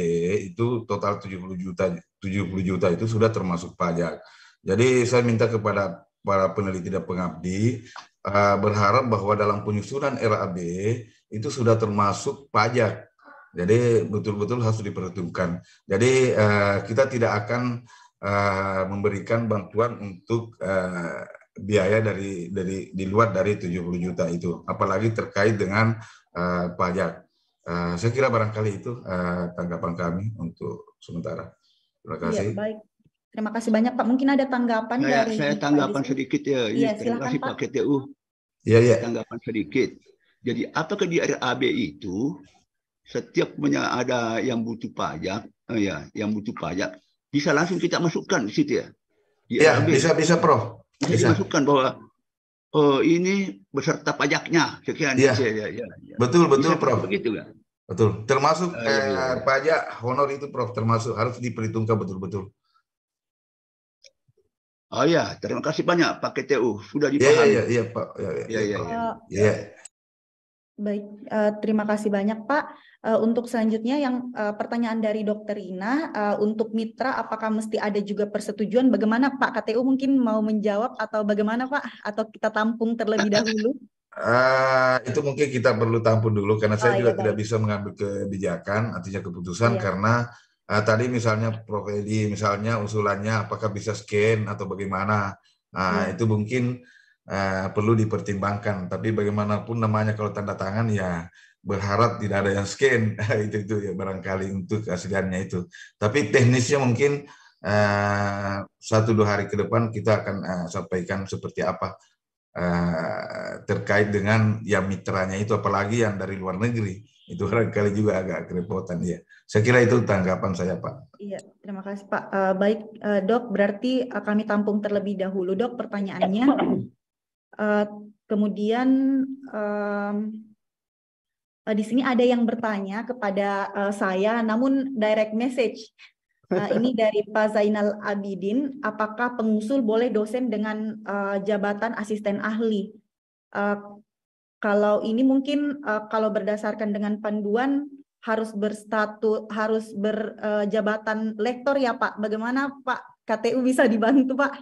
itu total 70 juta 70 juta itu sudah termasuk pajak. Jadi saya minta kepada para peneliti dan pengabdi uh, berharap bahwa dalam penyusunan RAB itu sudah termasuk pajak. Jadi betul-betul harus diperhitungkan. Jadi uh, kita tidak akan uh, memberikan bantuan untuk uh, biaya dari dari di luar dari 70 juta itu, apalagi terkait dengan uh, pajak. Uh, saya kira barangkali itu uh, tanggapan kami untuk sementara. Terima iya, kasih. Ya, baik. Terima kasih banyak Pak. Mungkin ada tanggapan nah, dari saya tanggapan sedikit ya. Iya, terima kasih Pak KTU. Iya, iya. Tanggapan sedikit. Jadi apakah di RAB itu setiap punya ada yang butuh pajak, oh ya, yang butuh pajak bisa langsung kita masukkan di situ ya. Iya, bisa bisa Prof. Bisa, bisa. masukkan bahwa oh, ini beserta pajaknya sekian ya. ya, ya, ya. Betul betul kan Prof. Begitu kan? Betul. Termasuk ah, iya, iya. eh, eh, iya. pajak honor itu Prof termasuk harus diperhitungkan betul-betul. Oh ya, terima kasih banyak Pak KTU sudah iya, dipahami. Iya, iya, Pak. Iya, iya, iya. Iya. Eh, baik, uh, terima kasih banyak Pak. Uh, untuk selanjutnya yang uh, pertanyaan dari Dokter Ina, uh, untuk mitra apakah mesti ada juga persetujuan? Bagaimana Pak KTU mungkin mau menjawab atau bagaimana Pak? Atau kita tampung terlebih dahulu? Eh, itu mungkin kita perlu tampung dulu karena saya oh, iya, juga iya, tidak bisa mengambil kebijakan artinya keputusan iya. karena uh, tadi misalnya Prof Edi misalnya usulannya apakah bisa scan atau bagaimana uh, hmm. itu mungkin uh, perlu dipertimbangkan tapi bagaimanapun namanya kalau tanda tangan ya berharap tidak ada yang scan itu itu ya barangkali untuk hasilnya itu tapi teknisnya mungkin uh, satu dua hari ke depan kita akan uh, sampaikan seperti apa Eh, terkait dengan ya mitranya itu apalagi yang dari luar negeri itu barangkali juga agak kerepotan ya. Saya kira itu tanggapan saya Pak. Iya, terima kasih Pak. Uh, baik uh, dok, berarti uh, kami tampung terlebih dahulu dok pertanyaannya. Uh, kemudian um, di sini ada yang bertanya kepada saya, namun direct message Eh, ini dari Pak Zainal Abidin, apakah pengusul boleh dosen dengan uh, jabatan asisten ahli? Uh, kalau ini mungkin uh, kalau berdasarkan dengan panduan harus berstatus harus berjabatan uh, lektor ya Pak. Bagaimana Pak KTU bisa dibantu Pak?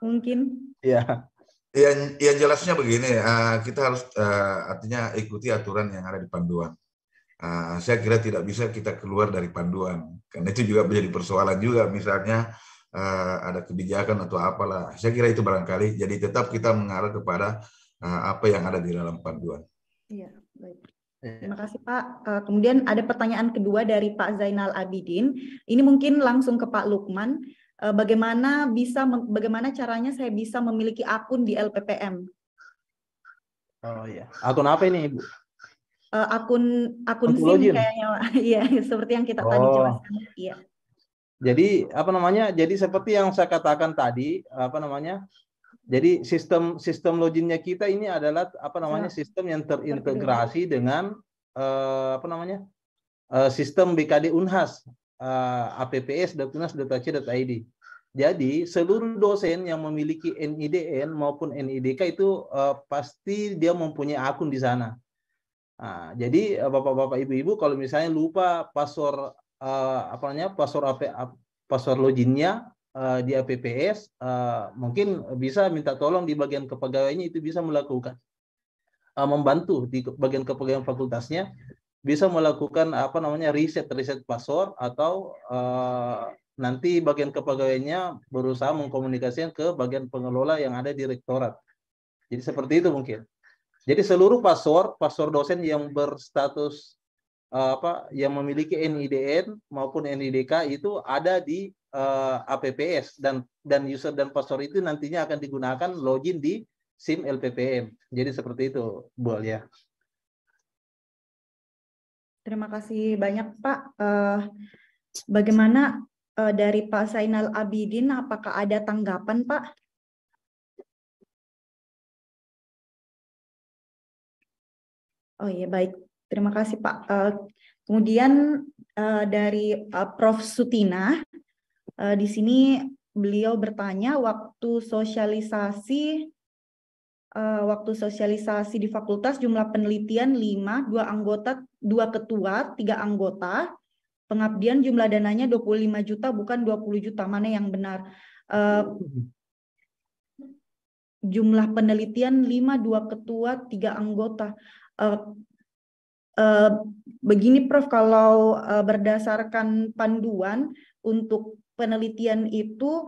Mungkin. Iya. Yang, yang jelasnya begini, uh, kita harus uh, artinya ikuti aturan yang ada di panduan. Ah, saya kira tidak bisa kita keluar dari panduan karena itu juga menjadi persoalan juga misalnya uh, ada kebijakan atau apalah saya kira itu barangkali jadi tetap kita mengarah kepada uh, apa yang ada di dalam panduan. Iya baik. Terima kasih Pak. Eh, kemudian ada pertanyaan kedua dari Pak Zainal Abidin. Ini mungkin langsung ke Pak Lukman. bagaimana bisa bagaimana caranya saya bisa memiliki akun di LPPM? Oh ya, Akun apa ini Ibu? uh, akun akun SIM kayaknya iya seperti yang kita oh. tadi jelaskan iya jadi apa namanya jadi seperti yang saya katakan tadi apa namanya jadi sistem sistem loginnya kita ini adalah apa namanya ah. sistem yang terintegrasi dengan uh, apa namanya uh, sistem BKD Unhas eh, apps.unas.ac.id. Jadi seluruh dosen yang memiliki NIDN maupun NIDK itu uh, pasti dia mempunyai akun di sana. Nah, jadi eh, bapak-bapak ibu-ibu kalau misalnya lupa password uh, apa namanya password AP, password loginnya uh, di APPS uh, mungkin bisa minta tolong di bagian kepegawaiannya itu bisa melakukan uh, membantu di bagian kepegawaian fakultasnya bisa melakukan apa namanya riset riset password atau uh, nanti bagian kepegawaiannya berusaha mengkomunikasikan ke bagian pengelola yang ada di rektorat. Jadi seperti itu mungkin. Jadi seluruh password, password dosen yang berstatus eh, apa yang memiliki NIDN maupun NIDK itu ada di uh, eh, APPS dan dan user dan password itu nantinya akan digunakan login di SIM LPPM. Jadi seperti itu, Bu ya. Terima kasih banyak Pak. Uh, bagaimana uh, dari Pak Sainal Abidin, apakah ada tanggapan Pak? Oh iya baik, terima kasih Pak. Uh, kemudian uh, dari uh, Prof Sutina, uh, di sini beliau bertanya waktu sosialisasi uh, waktu sosialisasi di fakultas jumlah penelitian 5, 2 anggota, 2 ketua, 3 anggota. Pengabdian jumlah dananya 25 juta bukan 20 juta. Mana yang benar? Uh, jumlah penelitian 5, 2 ketua, 3 anggota. Uh, uh, begini Prof, kalau uh, berdasarkan panduan untuk penelitian itu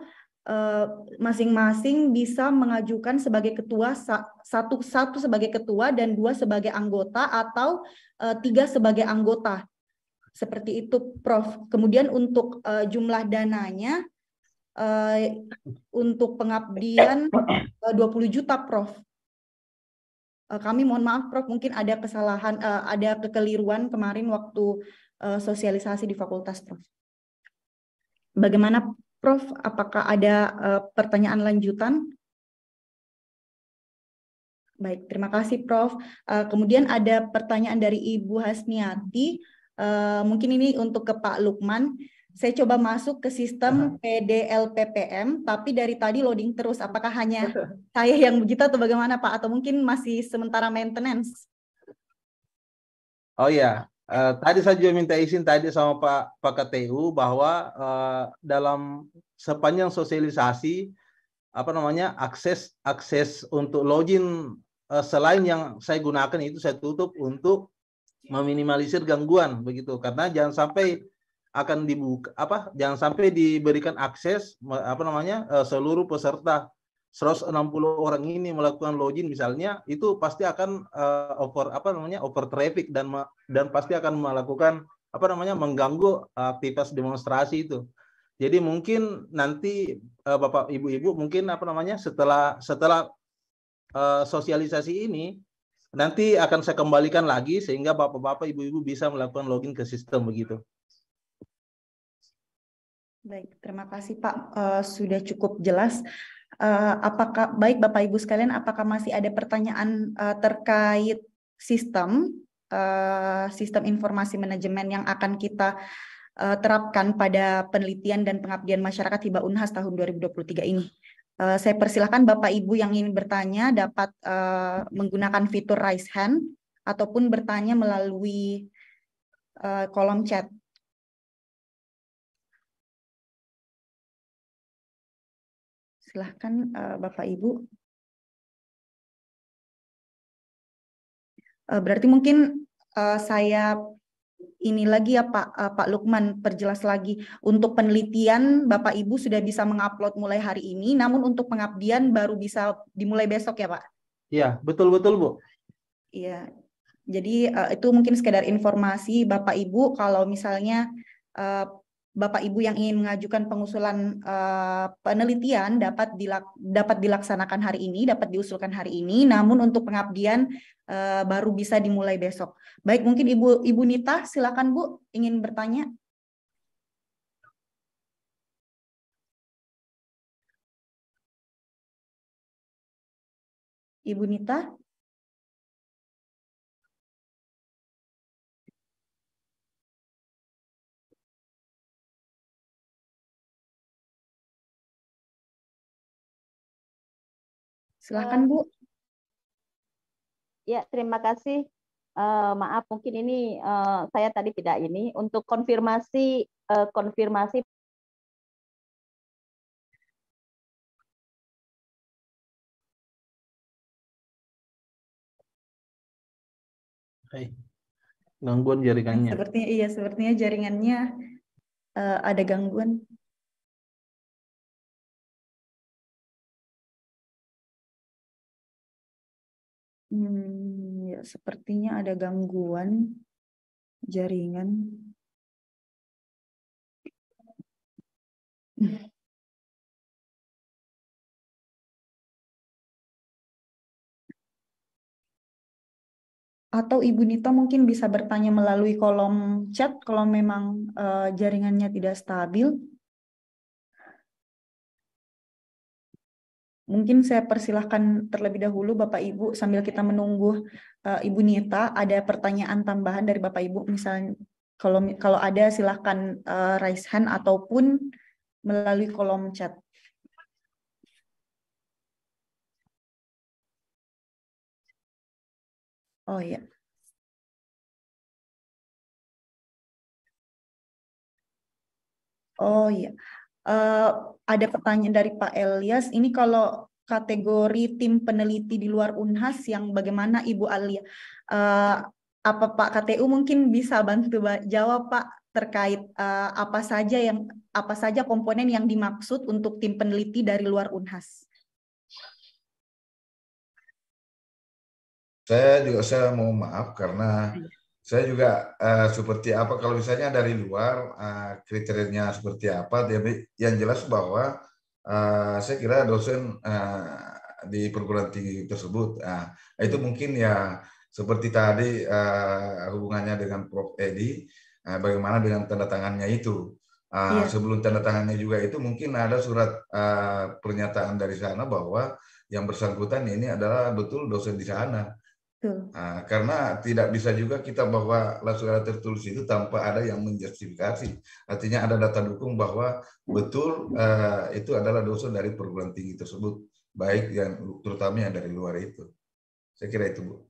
masing-masing uh, bisa mengajukan sebagai ketua satu satu sebagai ketua dan dua sebagai anggota atau uh, tiga sebagai anggota seperti itu Prof. Kemudian untuk uh, jumlah dananya uh, untuk pengabdian uh, 20 juta Prof. Eh, kami mohon maaf Prof mungkin ada kesalahan eh, ada kekeliruan kemarin waktu eh, sosialisasi di fakultas Prof. Bagaimana Prof apakah ada pertanyaan lanjutan? Baik, terima kasih Prof. kemudian ada pertanyaan dari Ibu Hasniati mungkin ini untuk ke Pak Lukman saya coba masuk ke sistem PDLPPM, tapi dari tadi loading terus. Apakah hanya saya yang begitu atau bagaimana Pak? Atau mungkin masih sementara maintenance? Oh ya, uh, tadi saya juga minta izin tadi sama Pak Pak KTU bahwa uh, dalam sepanjang sosialisasi apa namanya akses akses untuk login uh, selain yang saya gunakan itu saya tutup untuk meminimalisir gangguan begitu karena jangan sampai akan dibuka apa jangan sampai diberikan akses apa namanya e, seluruh peserta 160 orang ini melakukan login misalnya itu pasti akan uh, over apa namanya over traffic dan dan pasti akan melakukan apa namanya mengganggu aktivitas demonstrasi itu. Jadi mungkin nanti uh, Bapak Ibu-ibu mungkin apa namanya setelah setelah uh, sosialisasi ini nanti akan saya kembalikan lagi sehingga Bapak-bapak Ibu-ibu bisa melakukan login ke sistem begitu. Baik, terima kasih Pak uh, sudah cukup jelas. Uh, apakah baik Bapak Ibu sekalian, apakah masih ada pertanyaan uh, terkait sistem uh, sistem informasi manajemen yang akan kita uh, terapkan pada penelitian dan pengabdian masyarakat Hiba Unhas tahun 2023 ini? Uh, saya persilahkan Bapak Ibu yang ingin bertanya dapat uh, menggunakan fitur raise hand ataupun bertanya melalui uh, kolom chat. Silahkan eh, Bapak Ibu. Eh, berarti mungkin eh, saya ini lagi ya Pak Pak Lukman perjelas lagi untuk penelitian Bapak Ibu sudah bisa mengupload mulai hari ini namun untuk pengabdian baru bisa dimulai besok ya Pak. Iya, betul betul Bu. Iya. Jadi itu mungkin sekedar informasi Bapak Ibu kalau misalnya Bapak Ibu yang ingin mengajukan pengusulan uh, penelitian dapat dilak dapat dilaksanakan hari ini, dapat diusulkan hari ini, namun untuk pengabdian uh, baru bisa dimulai besok. Baik, mungkin Ibu Ibu Nita silakan Bu ingin bertanya. Ibu Nita? Silahkan, Bu. Ya, terima kasih. Uh, maaf, mungkin ini uh, saya tadi tidak ini untuk konfirmasi uh, konfirmasi Hai. Gangguan jaringannya. Sepertinya iya, sepertinya jaringannya uh, ada gangguan. Hmm, ya sepertinya ada gangguan jaringan. Atau Ibu Nita mungkin bisa bertanya melalui kolom chat kalau memang eh, jaringannya tidak stabil. Mungkin saya persilahkan terlebih dahulu Bapak Ibu sambil kita menunggu uh, Ibu Nita ada pertanyaan tambahan dari Bapak Ibu misalnya kalau kalau ada silahkan uh, raise hand ataupun melalui kolom chat. Oh iya. Oh ya. Uh, ada pertanyaan dari Pak Elias, ini kalau kategori tim peneliti di luar Unhas yang bagaimana Ibu Alia? Uh, apa Pak KTU mungkin bisa bantu jawab Pak terkait uh, apa saja yang apa saja komponen yang dimaksud untuk tim peneliti dari luar Unhas? Saya juga saya mau maaf karena iya saya juga uh, seperti apa kalau misalnya dari luar uh, kriterianya seperti apa yang jelas bahwa uh, saya kira dosen uh, di perguruan tinggi tersebut uh, itu mungkin ya seperti tadi uh, hubungannya dengan Prof Edi uh, bagaimana dengan tanda tangannya itu uh, ya. sebelum tanda tangannya juga itu mungkin ada surat uh, pernyataan dari sana bahwa yang bersangkutan ini adalah betul dosen di sana Nah, karena tidak bisa juga kita bahwa suara tertulis itu tanpa ada yang menjustifikasi. Artinya ada data dukung bahwa betul uh, itu adalah dosa dari perguruan tinggi tersebut, baik yang terutama yang dari luar itu. Saya kira itu, Bu.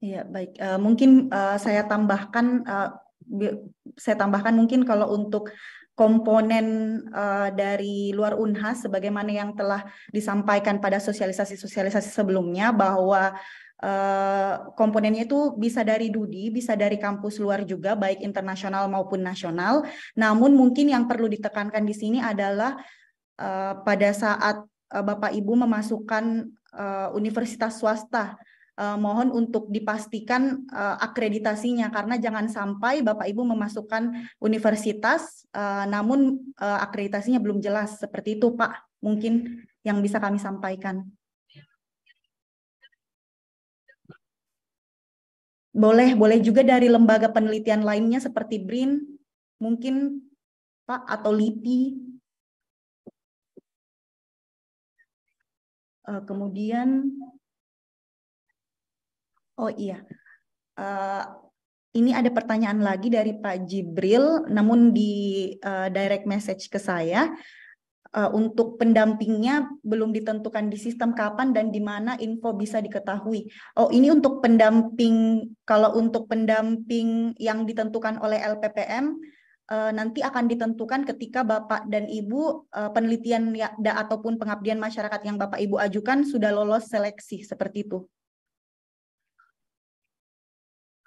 Iya, baik. Uh, mungkin uh, saya tambahkan uh, saya tambahkan mungkin kalau untuk komponen uh, dari luar Unhas sebagaimana yang telah disampaikan pada sosialisasi-sosialisasi sebelumnya bahwa Eh, komponennya itu bisa dari Dudi, bisa dari kampus luar juga, baik internasional maupun nasional. Namun mungkin yang perlu ditekankan di sini adalah eh, pada saat eh, Bapak Ibu memasukkan universitas swasta, uh, mohon untuk dipastikan uh, akreditasinya karena jangan sampai Bapak Ibu memasukkan universitas, uh, namun uh, akreditasinya belum jelas. Seperti itu Pak, mungkin yang bisa kami sampaikan. Boleh, boleh juga dari lembaga penelitian lainnya seperti BRIN, mungkin Pak atau LIPI. Uh, kemudian, oh iya, uh, ini ada pertanyaan lagi dari Pak Jibril, namun di uh, direct message ke saya uh, untuk pendampingnya belum ditentukan di sistem kapan dan di mana info bisa diketahui. Oh, ini untuk pendamping kalau untuk pendamping yang ditentukan oleh LPPM uh, eh, nanti akan ditentukan ketika Bapak dan Ibu uh, penelitian ya, da, ataupun pengabdian masyarakat yang Bapak Ibu ajukan sudah lolos seleksi seperti itu.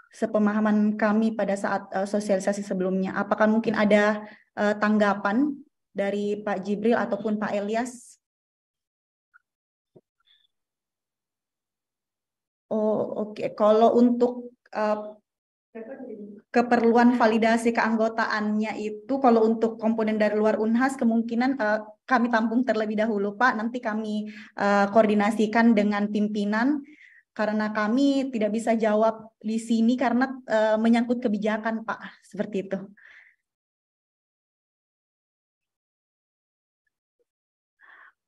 Sepemahaman kami pada saat uh, sosialisasi sebelumnya, apakah mungkin ada uh, tanggapan dari Pak Jibril ataupun Pak Elias? Oh, oke. Okay. Kalau untuk uh, keperluan validasi keanggotaannya itu kalau untuk komponen dari luar Unhas kemungkinan uh, kami tampung terlebih dahulu Pak nanti kami uh, koordinasikan dengan pimpinan karena kami tidak bisa jawab di sini karena uh, menyangkut kebijakan Pak seperti itu.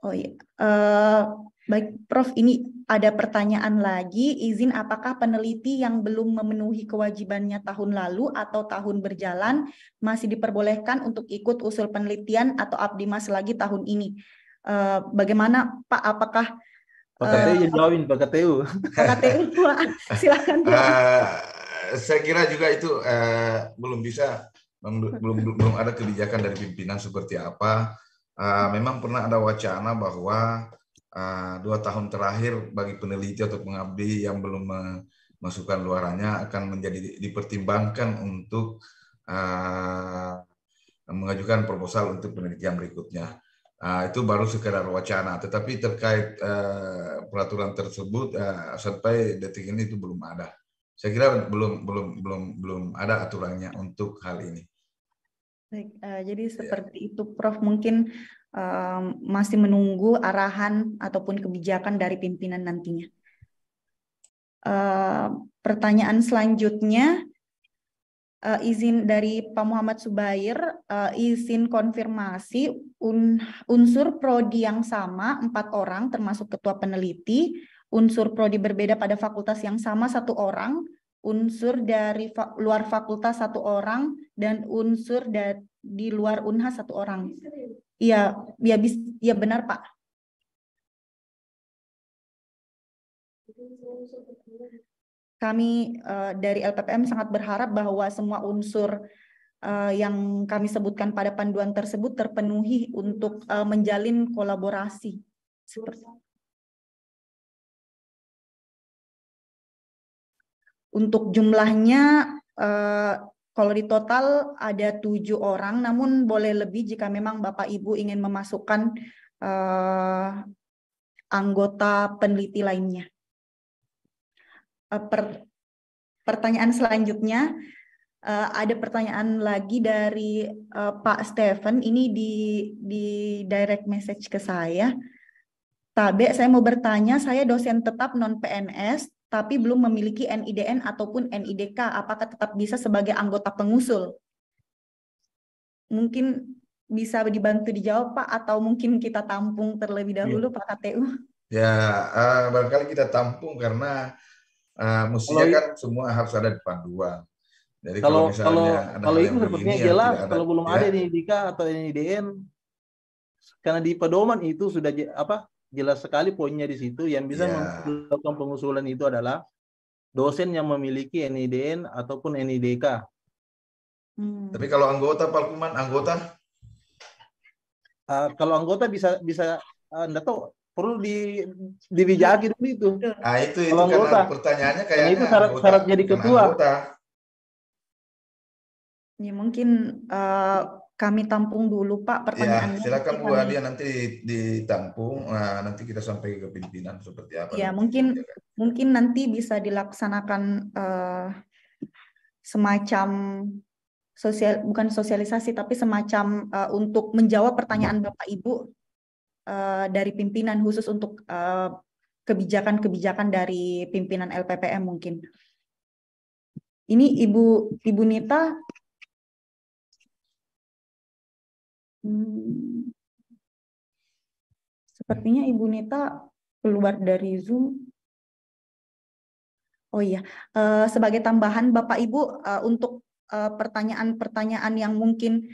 Oh iya, uh, baik Prof, ini ada pertanyaan lagi, izin apakah peneliti yang belum memenuhi kewajibannya tahun lalu atau tahun berjalan masih diperbolehkan untuk ikut usul penelitian atau abdimas lagi tahun ini? Uh, bagaimana Pak, apakah Pak KTU eh, yang jawabin Pak KTU. Pak KTU silakan Uh, saya kira juga itu uh, belum bisa belum belum belum ada kebijakan dari pimpinan seperti apa Eh, memang pernah ada wacana bahwa uh, dua tahun terakhir bagi peneliti atau pengabdi yang belum memasukkan luarannya akan menjadi dipertimbangkan untuk uh, mengajukan proposal untuk penelitian berikutnya. Uh, itu baru sekedar wacana, tetapi terkait uh, peraturan tersebut uh, sampai detik ini itu belum ada. Saya kira belum belum belum belum ada aturannya untuk hal ini. Baik, uh, jadi iya. seperti ya. itu Prof. Mungkin um, masih menunggu arahan ataupun kebijakan dari pimpinan nantinya. Uh, pertanyaan selanjutnya, uh, izin dari Pak Muhammad Subair, uh, izin konfirmasi un, unsur prodi yang sama empat orang termasuk ketua peneliti, unsur prodi berbeda pada fakultas yang sama satu orang, unsur dari fa luar fakultas satu orang dan unsur di luar Unha satu orang. Iya, ya ya benar, Pak. Kami uh, dari LPPM sangat berharap bahwa semua unsur uh, yang kami sebutkan pada panduan tersebut terpenuhi untuk uh, menjalin kolaborasi seperti Untuk jumlahnya eh, kalau di total ada tujuh orang, namun boleh lebih jika memang Bapak Ibu ingin memasukkan eh, anggota peneliti lainnya. Eh, pertanyaan selanjutnya, ada pertanyaan lagi dari Pak Steven ini di, di direct message ke saya. Tabe, saya mau bertanya, saya dosen tetap non-PNS, tapi belum memiliki NIDN ataupun NIDK, apakah tetap bisa sebagai anggota pengusul? Mungkin bisa dibantu dijawab Pak, atau mungkin kita tampung terlebih iya. dahulu ya. Pak KTU? Ya, uh, eh, barangkali kita tampung karena uh, mestinya kan semua harus ada di panduan. Jadi kalau, kalau misalnya kalau, kalau itu sepertinya jelas, ada, kalau belum ya. ada NIDK atau NIDN, karena di pedoman itu sudah apa jelas sekali poinnya di situ yang bisa yeah. melakukan pengusulan itu adalah dosen yang memiliki NIDN ataupun NIDK. Hmm. Tapi kalau anggota Pak Kuman, anggota uh, kalau anggota bisa bisa uh, tahu perlu di dibijaki dulu itu. Ah itu itu kalau anggota, pertanyaannya kayaknya nah, itu syarat syaratnya syarat jadi ketua. Anggota. Ya mungkin uh, kami tampung dulu Pak pertanyaan. Ya, silakan Bu Alia nanti ditampung, nah, nanti kita sampai ke pimpinan seperti apa. Ya mungkin ya, mungkin nanti bisa dilaksanakan uh, semacam sosial bukan sosialisasi tapi semacam uh, untuk menjawab pertanyaan hmm. Bapak Ibu uh, dari pimpinan khusus untuk kebijakan-kebijakan dari pimpinan LPPM mungkin. Ini Ibu Ibu Nita Hmm. Sepertinya hmm. Ibu Nita keluar dari Zoom. Oh iya, eh, sebagai tambahan Bapak Ibu eh, untuk eh, pertanyaan-pertanyaan yang mungkin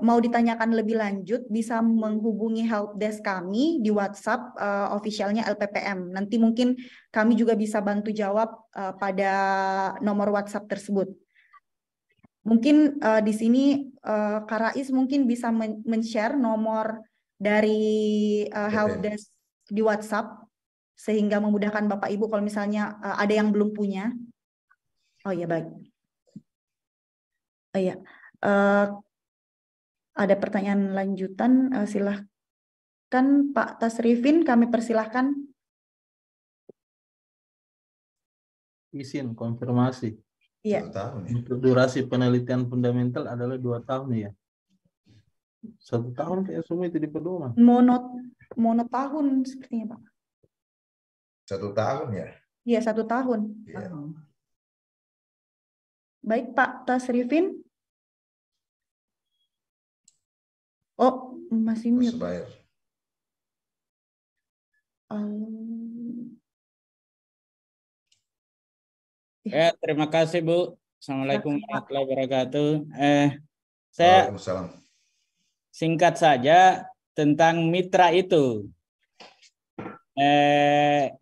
mau ditanyakan lebih lanjut bisa menghubungi helpdesk kami di WhatsApp uh, officialnya LPPM. Nanti mungkin kami juga bisa bantu jawab pada nomor WhatsApp tersebut. Mungkin uh, di sini uh, eh, Karais mungkin bisa men-share nomor dari uh, helpdesk di WhatsApp sehingga memudahkan Bapak Ibu kalau misalnya uh, ada yang belum punya. Oh ya baik. Oh ya. Uh, ada pertanyaan lanjutan uh, silahkan Pak Tasrifin kami persilahkan. Izin konfirmasi. Iya. Ya? Untuk durasi penelitian fundamental adalah dua tahun ya. Satu tahun kayak semua itu di pedoman. Mono tahun sepertinya pak. Satu tahun ya. Iya satu tahun. Iya. Baik Pak Tasrifin. Oh masih mute. Um, Ya, terima kasih Bu. Assalamualaikum warahmatullahi wabarakatuh. Eh, saya singkat saja tentang mitra itu. Eh,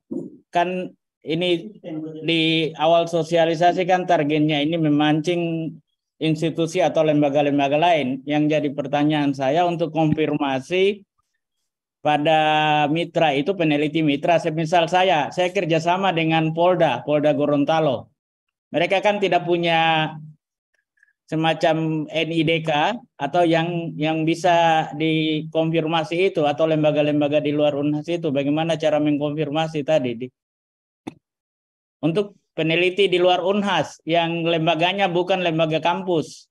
kan ini di awal sosialisasi kan targetnya ini memancing institusi atau lembaga-lembaga lain. Yang jadi pertanyaan saya untuk konfirmasi pada mitra itu peneliti mitra. Misal saya, saya kerjasama dengan Polda, Polda Gorontalo mereka kan tidak punya semacam NIDK atau yang yang bisa dikonfirmasi itu atau lembaga-lembaga di luar UNHAS itu bagaimana cara mengkonfirmasi tadi untuk peneliti di luar UNHAS yang lembaganya bukan lembaga kampus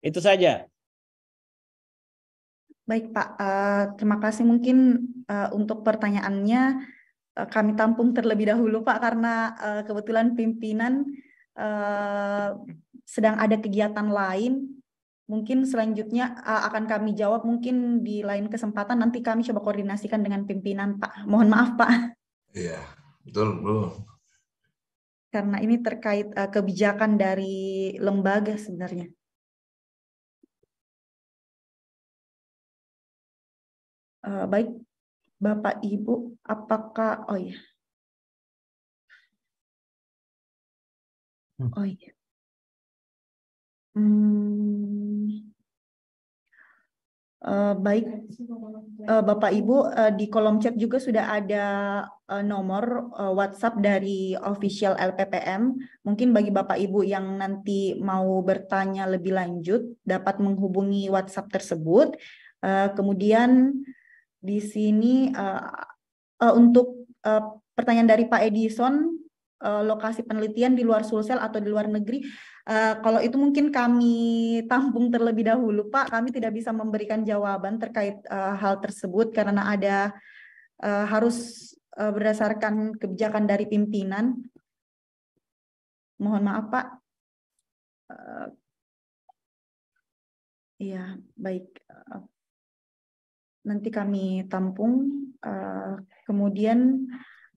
itu saja baik Pak uh, terima kasih mungkin uh, untuk pertanyaannya Eh, kami tampung terlebih dahulu Pak karena uh, kebetulan pimpinan uh, sedang ada kegiatan lain. Mungkin selanjutnya uh, akan kami jawab mungkin di lain kesempatan nanti kami coba koordinasikan dengan pimpinan Pak. Mohon maaf Pak. Iya, betul, betul. Karena ini terkait uh, kebijakan dari lembaga sebenarnya. Uh, baik, Bapak Ibu, apakah oh ya. Oh iya. Hmm. Uh, baik, uh, Bapak Ibu, uh, di kolom chat juga sudah ada uh, nomor uh, WhatsApp dari official LPPM. Mungkin bagi Bapak Ibu yang nanti mau bertanya lebih lanjut, dapat menghubungi WhatsApp tersebut. Uh, kemudian, di sini uh, uh, untuk uh, pertanyaan dari Pak Edison lokasi penelitian di luar Sulsel atau di luar negeri. Uh, kalau itu mungkin kami tampung terlebih dahulu, Pak. Kami tidak bisa memberikan jawaban terkait uh, hal tersebut karena ada uh, harus uh, berdasarkan kebijakan dari pimpinan. Mohon maaf, Pak. Uh, Iya, baik nanti kami tampung. Eh, kemudian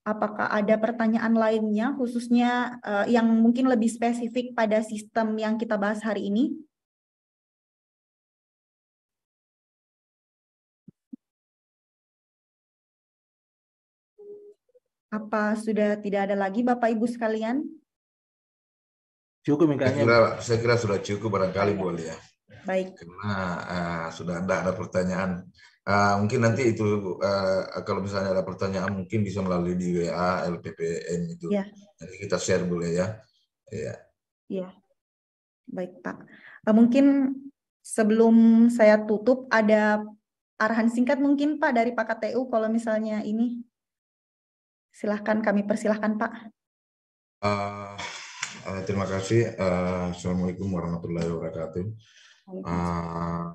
apakah ada pertanyaan lainnya khususnya eh, yang mungkin lebih spesifik pada sistem yang kita bahas hari ini? Apa sudah tidak ada lagi Bapak Ibu sekalian? Cukup Saya kira, saya kira sudah cukup barangkali boleh ya. Baik. Karena uh, sudah tidak ada pertanyaan Uh, mungkin nanti itu uh, kalau misalnya ada pertanyaan mungkin bisa melalui di WA LPPN itu. Ya. Nanti kita share boleh ya. Ya. Ya, Baik, Pak. Uh, mungkin sebelum saya tutup ada arahan singkat mungkin Pak dari Pak KTU kalau misalnya ini. Silahkan kami persilahkan Pak. Uh, uh, terima kasih. Uh, Assalamualaikum warahmatullahi wabarakatuh. Uh,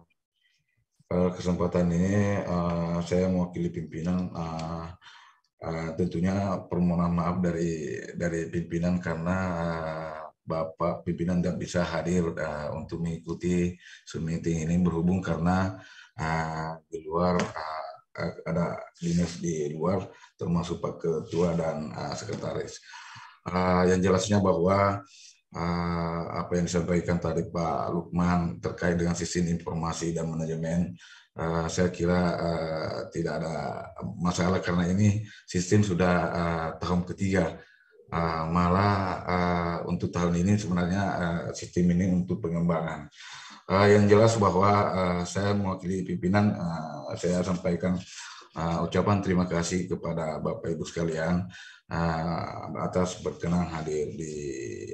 Eh, kesempatan ini eh, saya mewakili pimpinan eh, tentunya permohonan maaf dari dari pimpinan karena Bapak pimpinan tidak bisa hadir untuk mengikuti meeting ini berhubung karena di luar ada dinas di luar termasuk Pak Ketua dan Sekretaris. yang jelasnya bahwa Eh, apa yang disampaikan tadi Pak Lukman terkait dengan sistem informasi dan manajemen, eh, saya kira eh, tidak ada masalah karena ini sistem sudah tahun ketiga. Malah untuk tahun ini sebenarnya sistem ini untuk pengembangan. Yang jelas bahwa saya mewakili pimpinan, saya sampaikan uh, ucapan terima kasih kepada Bapak Ibu sekalian uh, atas berkenan hadir di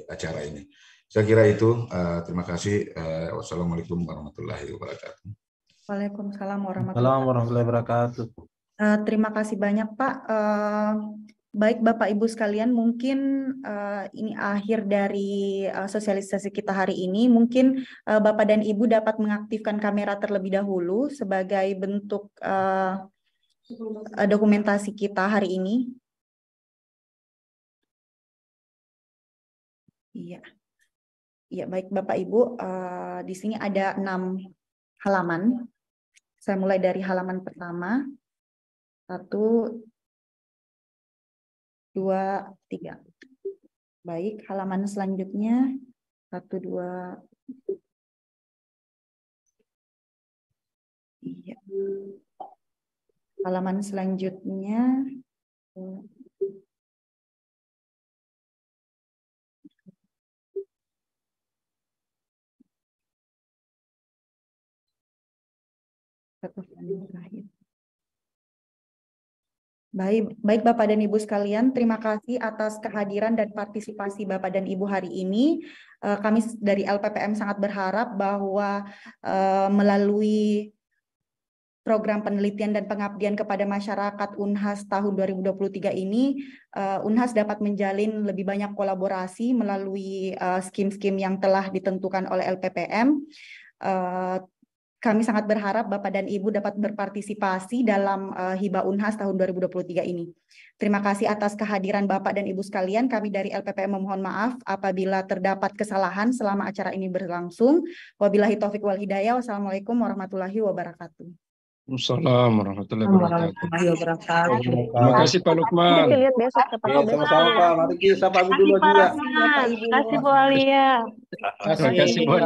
acara ini. Saya kira itu. Uh, terima kasih. Uh, wassalamualaikum warahmatullahi wabarakatuh. Waalaikumsalam warahmatullahi wabarakatuh. Uh, terima kasih banyak Pak. Uh, baik Bapak Ibu sekalian, mungkin uh, ini akhir dari uh, sosialisasi kita hari ini. Mungkin uh, Bapak dan Ibu dapat mengaktifkan kamera terlebih dahulu sebagai bentuk uh, Eh, dokumentasi kita hari ini? Iya. Iya, baik Bapak Ibu, uh, di sini ada enam halaman. Saya mulai dari halaman pertama. Satu, dua, tiga. Baik, halaman selanjutnya. Satu, dua, iya halaman selanjutnya Baik, baik Bapak dan Ibu sekalian, terima kasih atas kehadiran dan partisipasi Bapak dan Ibu hari ini. Eh, kami dari LPPM sangat berharap bahwa eh, melalui program penelitian dan pengabdian kepada masyarakat Unhas tahun 2023 ini uh, Unhas dapat menjalin lebih banyak kolaborasi melalui skim eh, skim-skim yang telah ditentukan oleh LPPM. Uh, eh, kami sangat berharap Bapak dan Ibu dapat berpartisipasi dalam uh, hibah Unhas tahun 2023 ini. Terima kasih atas kehadiran Bapak dan Ibu sekalian. Kami dari LPPM memohon maaf apabila terdapat kesalahan selama acara ini berlangsung. Wabillahi taufik wal hidayah. Wassalamualaikum warahmatullahi wabarakatuh. Waalaikumsalam warahmatullahi wabarakatuh. Terima kasih Pak Lukman. Kita lihat besok ke Pak Lukman. Sama-sama Pak. Mari kita sapa dulu juga. Terima kasih Bu Alia. Terima kasih Bu Alia.